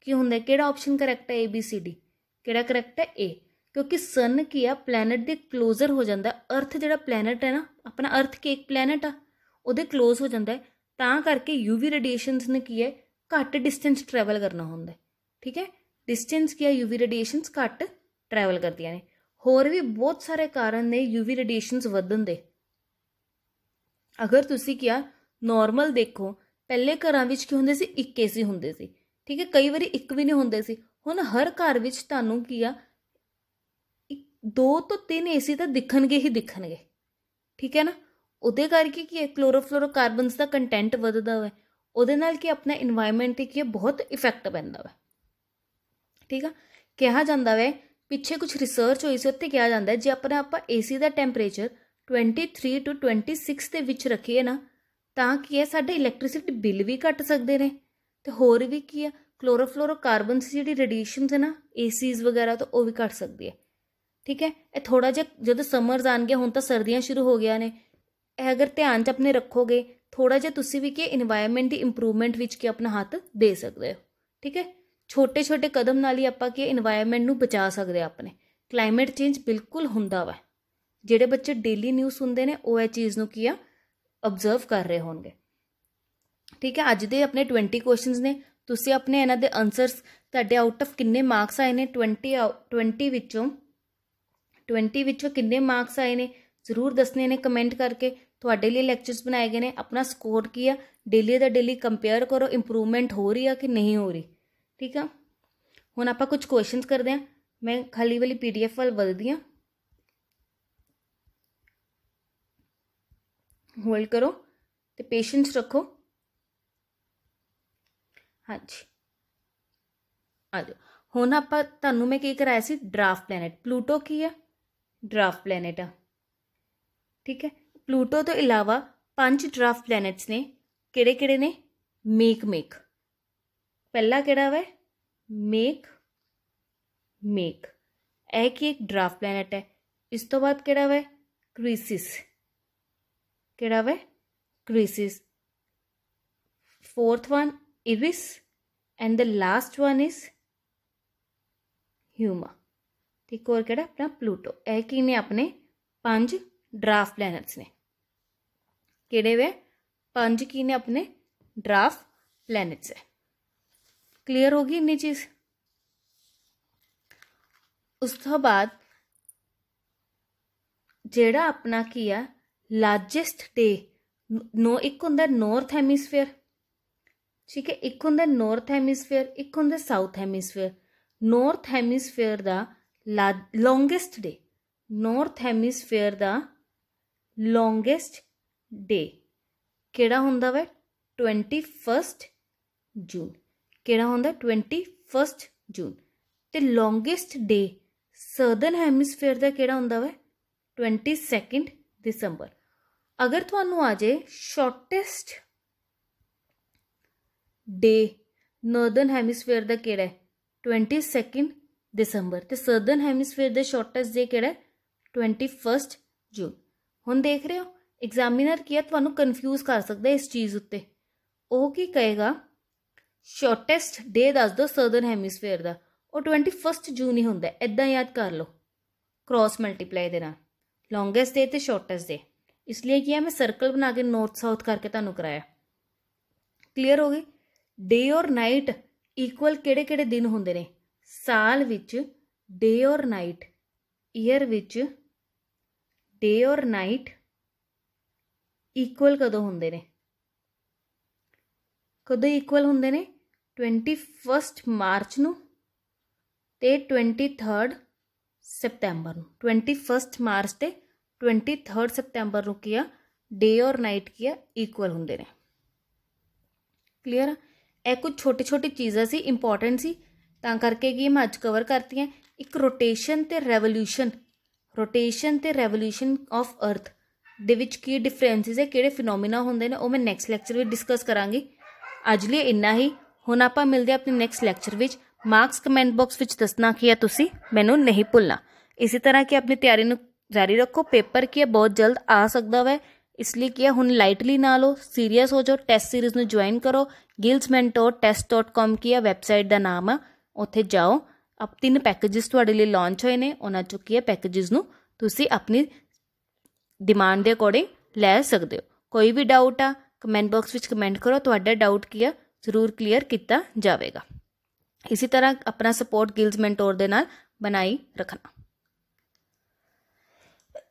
ਕੀ ਹੁੰਦਾ ਕਿਹੜਾ ਆਪਸ਼ਨ ਕਰੈਕਟ ਹੈ ਏ ਬੀ ਸੀ ਡੀ ਕਿਹੜਾ ਕਰੈਕਟ ਹੈ ਏ ਕਿਉਂਕਿ ਸਨ ਕੀ ਆ ਪਲੈਨਟ ਦੇ ক্লোਜ਼ਰ ਹੋ ਜਾਂਦਾ ਅਰਥ ਜਿਹੜਾ ਪਲੈਨਟ ਹੈ ਨਾ ਆਪਣਾ ਅਰਥ ਕੇ ਇੱਕ ਪਲੈਨਟ ਆ ਉਹਦੇ ক্লোਜ਼ ਹੋ ਜਾਂਦਾ ਤਾਂ ਕਰਕੇ ਯੂਵੀ ਰੇਡੀਏਸ਼ਨਸ ਨੇ ਕੀ ਹੈ ਘੱਟ ਡਿਸਟੈਂਸ ਟਰੈਵਲ ਕਰਨਾ ਹੁੰਦਾ ਠੀਕ ਹੈ ਡਿਸਟੈਂਸ ਕੀ ਹੈ ਯੂਵੀ ਰੇਡੀਏਸ਼ਨਸ ਘੱਟ ਟਰੈਵਲ ਕਰਦੀਆਂ ਨੇ ਹੋਰ ਵੀ ਬਹੁਤ ਸਾਰੇ ਕਾਰਨ ਨੇ ਯੂਵੀ ਰੇਡੀਏਸ਼ਨਸ ਵਧਣ ਦੇ ਅਗਰ ਤੁਸੀਂ ਕਿਹਾ ਨਾਰਮਲ ਦੇਖੋ ਪਹਿਲੇ ਘਰਾਂ ਵਿੱਚ ਕੀ ਹੁੰਦੇ ਸੀ ਇੱਕ ਏਸੀ ਹੁੰਦੇ ਸੀ ਠੀਕ ਹੈ ਕਈ ਵਾਰੀ ਇੱਕ ਵੀ ਨਹੀਂ ਹੁੰਦੇ ਸੀ ਹੁਣ ਹਰ ਘਰ ਵਿੱਚ ਤੁਹਾਨੂੰ ਕੀ ਆ ਦੋ ਤੋਂ ਤਿੰਨ ਏਸੀ ਤਾਂ ਦਿਖਣਗੇ ਹੀ ਦਿਖਣਗੇ ਠੀਕ ਹੈ ਨਾ ਉਹਦੇ ਕਰਕੇ ਕੀ ਹੈ ਕਲੋਰੋਫਲੋਰੋਕਾਰਬਨਸ ਦਾ ਕੰਟੈਂਟ ਵਧਦਾ ਹੋਇਆ ਉਹਦੇ ਨਾਲ ਕੀ ਆਪਣਾ এনवायरमेंट ਤੇ ਕੀ ਬਹੁਤ ਇਫੈਕਟ ਪੈਂਦਾ ਹੋਇਆ ਠੀਕ ਆ ਕਿਹਾ ਜਾਂਦਾ ਹੈ ਪਿੱਛੇ ਕੁਝ ਰਿਸਰਚ ਹੋਈ ਸੀ ਉੱਥੇ ਕਿਹਾ ਜਾਂਦਾ ਜੇ ਆਪਣਾ ਆਪਾਂ ਏਸੀ ਦਾ ਟੈਂਪਰੇਚਰ 23 ਤੋਂ 26 ਦੇ ਵਿੱਚ ਰੱਖੀਏ ਨਾ ਤਾਂ ਕਿ ਇਹ ਸਾਡੇ ਇਲੈਕਟ੍ਰਿਸਿਟੀ ਬਿੱਲ ਵੀ ਘਟ ਸਕਦੇ ਨੇ ਤੇ ਹੋਰ ਵੀ ਕੀ ਆ ਕਲੋਰੋਫਲੋਰੋਕਾਰਬਨਸ ਜਿਹੜੀ ਰੇਡੀਏਸ਼ਨਸ ਹੈ ਨਾ ਏਸੀਜ਼ ਵਗੈਰਾ ਤੋਂ ਉਹ ਵੀ ਘਟ ਸਕਦੀ ਹੈ ਠੀਕ ਹੈ ਇਹ ਥੋੜਾ ਜਿਹਾ ਜਦੋਂ ਜਾਣ ਗਿਆ ਹੁਣ ਤਾਂ ਸਰਦੀਆਂ ਸ਼ੁਰੂ ਹੋ ਗਿਆ ਨੇ ਇਹ ਅਗਰ ਧਿਆਨ ਚ ਆਪਣੇ ਰੱਖੋਗੇ ਥੋੜਾ ਜਿਹਾ ਤੁਸੀਂ ਵੀ ਕਿ এনवायरमेंट ਦੀ ਇੰਪਰੂਵਮੈਂਟ ਵਿੱਚ ਕਿ ਆਪਣਾ ਹੱਥ ਦੇ ਸਕਦੇ ਹੋ ਠੀਕ ਹੈ ਛੋਟੇ ਛੋਟੇ ਕਦਮ ਨਾਲ ਹੀ ਆਪਾਂ ਕਿ এনवायरमेंट ਨੂੰ ਬਚਾ ਸਕਦੇ ਆ ਆਪਣੇ ਕਲਾਈਮੇਟ ਚੇਂਜ ਬਿਲਕੁਲ ਹੁੰਦਾ ਵਾ ਜਿਹੜੇ ਬੱਚੇ ਡੇਲੀ ਨਿਊਜ਼ ਸੁਣਦੇ ਨੇ ਉਹ ਇਹ ਚੀਜ਼ ਨੂੰ ਕੀ ਆ ਅਬਜ਼ਰਵ ਕਰ ਰਹੇ ਹੋਣਗੇ ਠੀਕ ਹੈ ਅੱਜ ਦੇ ਆਪਣੇ 20 ਕੁਐਸਚਨਸ ਨੇ ਤੁਸੀਂ ਆਪਣੇ ਇਹਨਾਂ ਦੇ ਆਨਸਰਸ ਤੁਹਾਡੇ ਆਊਟ ਆਫ ਕਿੰਨੇ ਮਾਰਕਸ ਆਏ ਨੇ 20 20 ਵਿੱਚੋਂ 20 ਵਿੱਚੋਂ ਕਿੰਨੇ ਮਾਰਕਸ ਆਏ ਨੇ ਜ਼ਰੂਰ ਦੱਸਣੇ ਨੇ ਕਮੈਂਟ ਕਰਕੇ ਤੁਹਾਡੇ ਲਈ ਲੈਕਚਰਸ ਬਣਾਏ ਗਏ ਨੇ ਆਪਣਾ ਸਕੋਰ ਕੀ ਆ ਡੇਲੀ ਦਾ ਡੇਲੀ ਕੰਪੇਅਰ ਕਰੋ ਇੰਪਰੂਵਮੈਂਟ ਹੋ ਰਹੀ ਆ ਕਿ ਨਹੀਂ ਹੋ ਰਹੀ ਠੀਕ ਆ ਹੁਣ ਆਪਾਂ ਕੁਝ ਕੁਐਸਚਨਸ ਕਰਦੇ ਆ ਮੈਂ ਖਾਲੀ ਵਾਲੀ ਪੀਡੀਐਫ ਵੱਲ ਵਧਦੀ ਆ होल्ड करो तो पेशेंस रखो ਹਾਂਜੀ ਆਜੋ ਹੁਣ ਆਪਾਂ ਤੁਹਾਨੂੰ ਮੈਂ ਕੀ ਕਰਾਇਆ ਸੀ ਡਰਾਫਟ ਪਲੈਨਟ ਪਲੂਟੋ ਕੀ ਆ ਡਰਾਫਟ ਪਲੈਨਟ ਆ ਠੀਕ ਹੈ ਪਲੂਟੋ ਤੋਂ ਇਲਾਵਾ ਪੰਜ ਡਰਾਫਟ ਪਲੈਨਟਸ ਨੇ ਕਿਹੜੇ ਕਿਹੜੇ ਨੇ ਮੇਕ ਮੇਕ ਪਹਿਲਾ ਕਿਹੜਾ ਵਾ ਮੇਕ ਮੇਕ ਇਹ ਕੀ ਇੱਕ ਡਰਾਫਟ ਪਲੈਨਟ ਹੈ ਇਸ ਤੋਂ ਬਾਅਦ ਕਿਹੜਾ ਵਾ ਕ੍ਰੀਸਿਸ કેડા way crisis fourth one is and the last one is હ્યુમા ઠી કોર કેડા અપના પ્લુટો એકીને અપને પાંચ ડ્રાફ્ટ પ્લાનેટ્સ ને કેડે વે પાંચ કીને અપને ડ્રાફ્ટ પ્લાનેટ્સ હે ક્લિયર હો ગઈ ઇને ચીઝ ઉસહ બાદ જેડા અપના કીયા ਲਾਰਜੈਸਟ ਡੇ ਨੋ ਇੱਕ ਹੁੰਦਾ ਨਾਰਥ ਹੈਮਿਸਫੇਅਰ ਠੀਕ ਹੈ ਇੱਕ ਹੁੰਦਾ ਨਾਰਥ ਹੈਮਿਸਫੇਅਰ ਇੱਕ ਹੁੰਦਾ ਸਾਊਥ ਹੈਮਿਸਫੇਅਰ ਨਾਰਥ ਹੈਮਿਸਫੇਅਰ ਦਾ ਲੌਂਗੈਸਟ ਡੇ ਨਾਰਥ ਹੈਮਿਸਫੇਅਰ ਦਾ ਲੌਂਗੈਸਟ ਡੇ ਕਿਹੜਾ ਹੁੰਦਾ ਵਾ 21 ਜੂਨ ਕਿਹੜਾ ਹੁੰਦਾ 21 ਜੂਨ ਤੇ ਲੌਂਗੈਸਟ ਡੇ ਸਰਦਨ ਹੈਮਿਸਫੇਅਰ ਦਾ ਕਿਹੜਾ ਹੁੰਦਾ ਵਾ 22 ਦਸੰਬਰ ਅਗਰ ਤੁਹਾਨੂੰ ਆ ਜੇ ਸ਼ਾਰਟੈਸਟ ਡੇ ਨਰਦਨ ਹੈਮਿਸਫੇਅਰ ਦਾ ਕਿਹੜਾ ਹੈ 22 ਦਸੰਬਰ ਤੇ ਸਰਦਰਨ ਹੈਮਿਸਫੇਅਰ ਦਾ ਸ਼ਾਰਟੈਸਟ ਡੇ ਕਿਹੜਾ ਹੈ 21 ਜੂਨ ਹੁਣ ਦੇਖ ਰਹੇ ਹੋ ਐਗਜ਼ਾਮੀਨਰ ਕੀ ਤੁਹਾਨੂੰ ਕਨਫਿਊਜ਼ ਕਰ ਸਕਦਾ ਇਸ ਚੀਜ਼ ਉੱਤੇ ਉਹ ਕੀ ਕਹੇਗਾ ਸ਼ਾਰਟੈਸਟ ਡੇ ਦੱਸ ਦੋ ਸਰਦਰਨ ਹੈਮਿਸਫੇਅਰ ਦਾ ਉਹ 21 ਜੂਨ ਹੀ ਹੁੰਦਾ ਐਦਾਂ ਯਾਦ ਕਰ ਲਓ ਕ੍ਰਾਸ ਮਲਟੀਪਲਾਈ ਦੇ ਨਾਲ ਲੌਂਗੇਸਟ ਡੇ ਤੇ ਸ਼ਾਰਟੈਸਟ ਡੇ ਇਸ ਲਈ ਕਿ ਮੈਂ ਸਰਕਲ ਬਣਾ ਕੇ ਨਾਰਥ ਸਾਊਥ ਕਰਕੇ ਤੁਹਾਨੂੰ ਕਰਾਇਆ ਕਲੀਅਰ ਹੋ ਗਈ ਡੇ ਔਰ ਨਾਈਟ ਇਕੁਅਲ ਕਿਹੜੇ ਕਿਹੜੇ ਦਿਨ ਹੁੰਦੇ ਨੇ ਸਾਲ ਵਿੱਚ ਡੇ ਔਰ ਨਾਈਟ ਈਅਰ ਵਿੱਚ ਡੇ ਔਰ ਨਾਈਟ ਇਕੁਅਲ ਕਦੋਂ ਹੁੰਦੇ ਨੇ ਕਦੋਂ ਇਕੁਅਲ ਹੁੰਦੇ ਨੇ 21 ਮਾਰਚ ਨੂੰ ਤੇ 23 ਸਪਟੈਂਬਰ ਨੂੰ 21 ਮਾਰਚ ਤੇ 23 ਸਤੰਬਰ ਨੂੰ ਕੀ ਆ ਡੇ ਔਰ ਨਾਈਟ ਕੀ ਆ ਇਕੁਅਲ ਹੁੰਦੇ ਨੇ ਕਲੀਅਰ ਇਹ ਕੁਝ ਛੋਟੇ ਛੋਟੇ ਚੀਜ਼ਾਂ ਸੀ ਇੰਪੋਰਟੈਂਟ ਸੀ ਤਾਂ ਕਰਕੇ ਕੀ ਮੈਂ ਅੱਜ ਕਵਰ ਕਰਤੀਆਂ ਇੱਕ ਰੋਟੇਸ਼ਨ ਤੇ ਰੈਵੋਲੂਸ਼ਨ ਰੋਟੇਸ਼ਨ ਤੇ ਰੈਵੋਲੂਸ਼ਨ ਆਫ ਅਰਥ ਦੇ ਵਿੱਚ ਕੀ ਡਿਫਰੈਂਸਿਸ ਹੈ ਕਿਹੜੇ ਫੀਨੋਮੀਨਾ ਹੁੰਦੇ ਨੇ ਉਹ ਮੈਂ ਨੈਕਸਟ ਲੈਕਚਰ ਵਿੱਚ ਡਿਸਕਸ ਕਰਾਂਗੀ ਅੱਜ ਲਈ ਇੰਨਾ ਹੀ ਹੁਣ ਆਪਾਂ ਮਿਲਦੇ ਆਪਣੇ ਨੈਕਸਟ ਲੈਕਚਰ ਵਿੱਚ ਮਾਰਕਸ ਕਮੈਂਟ ਬਾਕਸ ਵਿੱਚ ਦੱਸਣਾ ਕਿ ਆ ਤੁਸੀਂ ਮੈਨੂੰ ਨਹੀਂ ਭੁੱਲਣਾ ਇਸੇ ਤਰ੍ਹਾਂ ਕਿ ਆਪਣੀ ਤਿਆਰੀ ਨੂੰ ਜਾਰੀ ਰੱਖੋ ਪੇਪਰ ਕੀ ਹੈ ਬਹੁਤ ਜਲਦ ਆ ਸਕਦਾ ਹੈ ਇਸ ਲਈ ਕੀ ਹੁਣ ਲਾਈਟਲੀ ਨਾ ਲਓ ਸੀਰੀਅਸ ਹੋ ਜਾਓ ਟੈਸਟ ਸੀਰੀਜ਼ ਨੂੰ ਜੁਆਇਨ ਕਰੋ ਗਿਲਸ ਮੈਂਟੋਰ test.com ਕੀ ਹੈ ਵੈਬਸਾਈਟ ਦਾ ਨਾਮ ਆ ਉੱਥੇ ਜਾਓ ਅਬ ਤਿੰਨ ਪੈਕੇजेस ਤੁਹਾਡੇ ਲਈ ਲਾਂਚ ਹੋਏ ਨੇ ਉਹਨਾਂ ਚੋਂ ਕੀ ਹੈ ਪੈਕੇजेस ਨੂੰ ਤੁਸੀਂ ਆਪਣੀ ਡਿਮਾਂਡ ਦੇ ਅਕੋਰਡਿੰਗ ਲੈ ਸਕਦੇ ਹੋ ਕੋਈ ਵੀ ਡਾਊਟ ਆ ਕਮੈਂਟ ਬਾਕਸ ਵਿੱਚ ਕਮੈਂਟ ਕਰੋ ਤੁਹਾਡਾ ਡਾਊਟ ਕੀ ਆ ਜ਼ਰੂਰ ਕਲੀਅਰ ਕੀਤਾ ਜਾਵੇਗਾ ਇਸੇ ਤਰ੍ਹਾਂ ਆਪਣਾ ਸਪੋਰਟ ਗਿਲਸ ਮੈਂਟੋਰ ਦੇ ਨਾਲ ਬਣਾਈ ਰੱਖਣਾ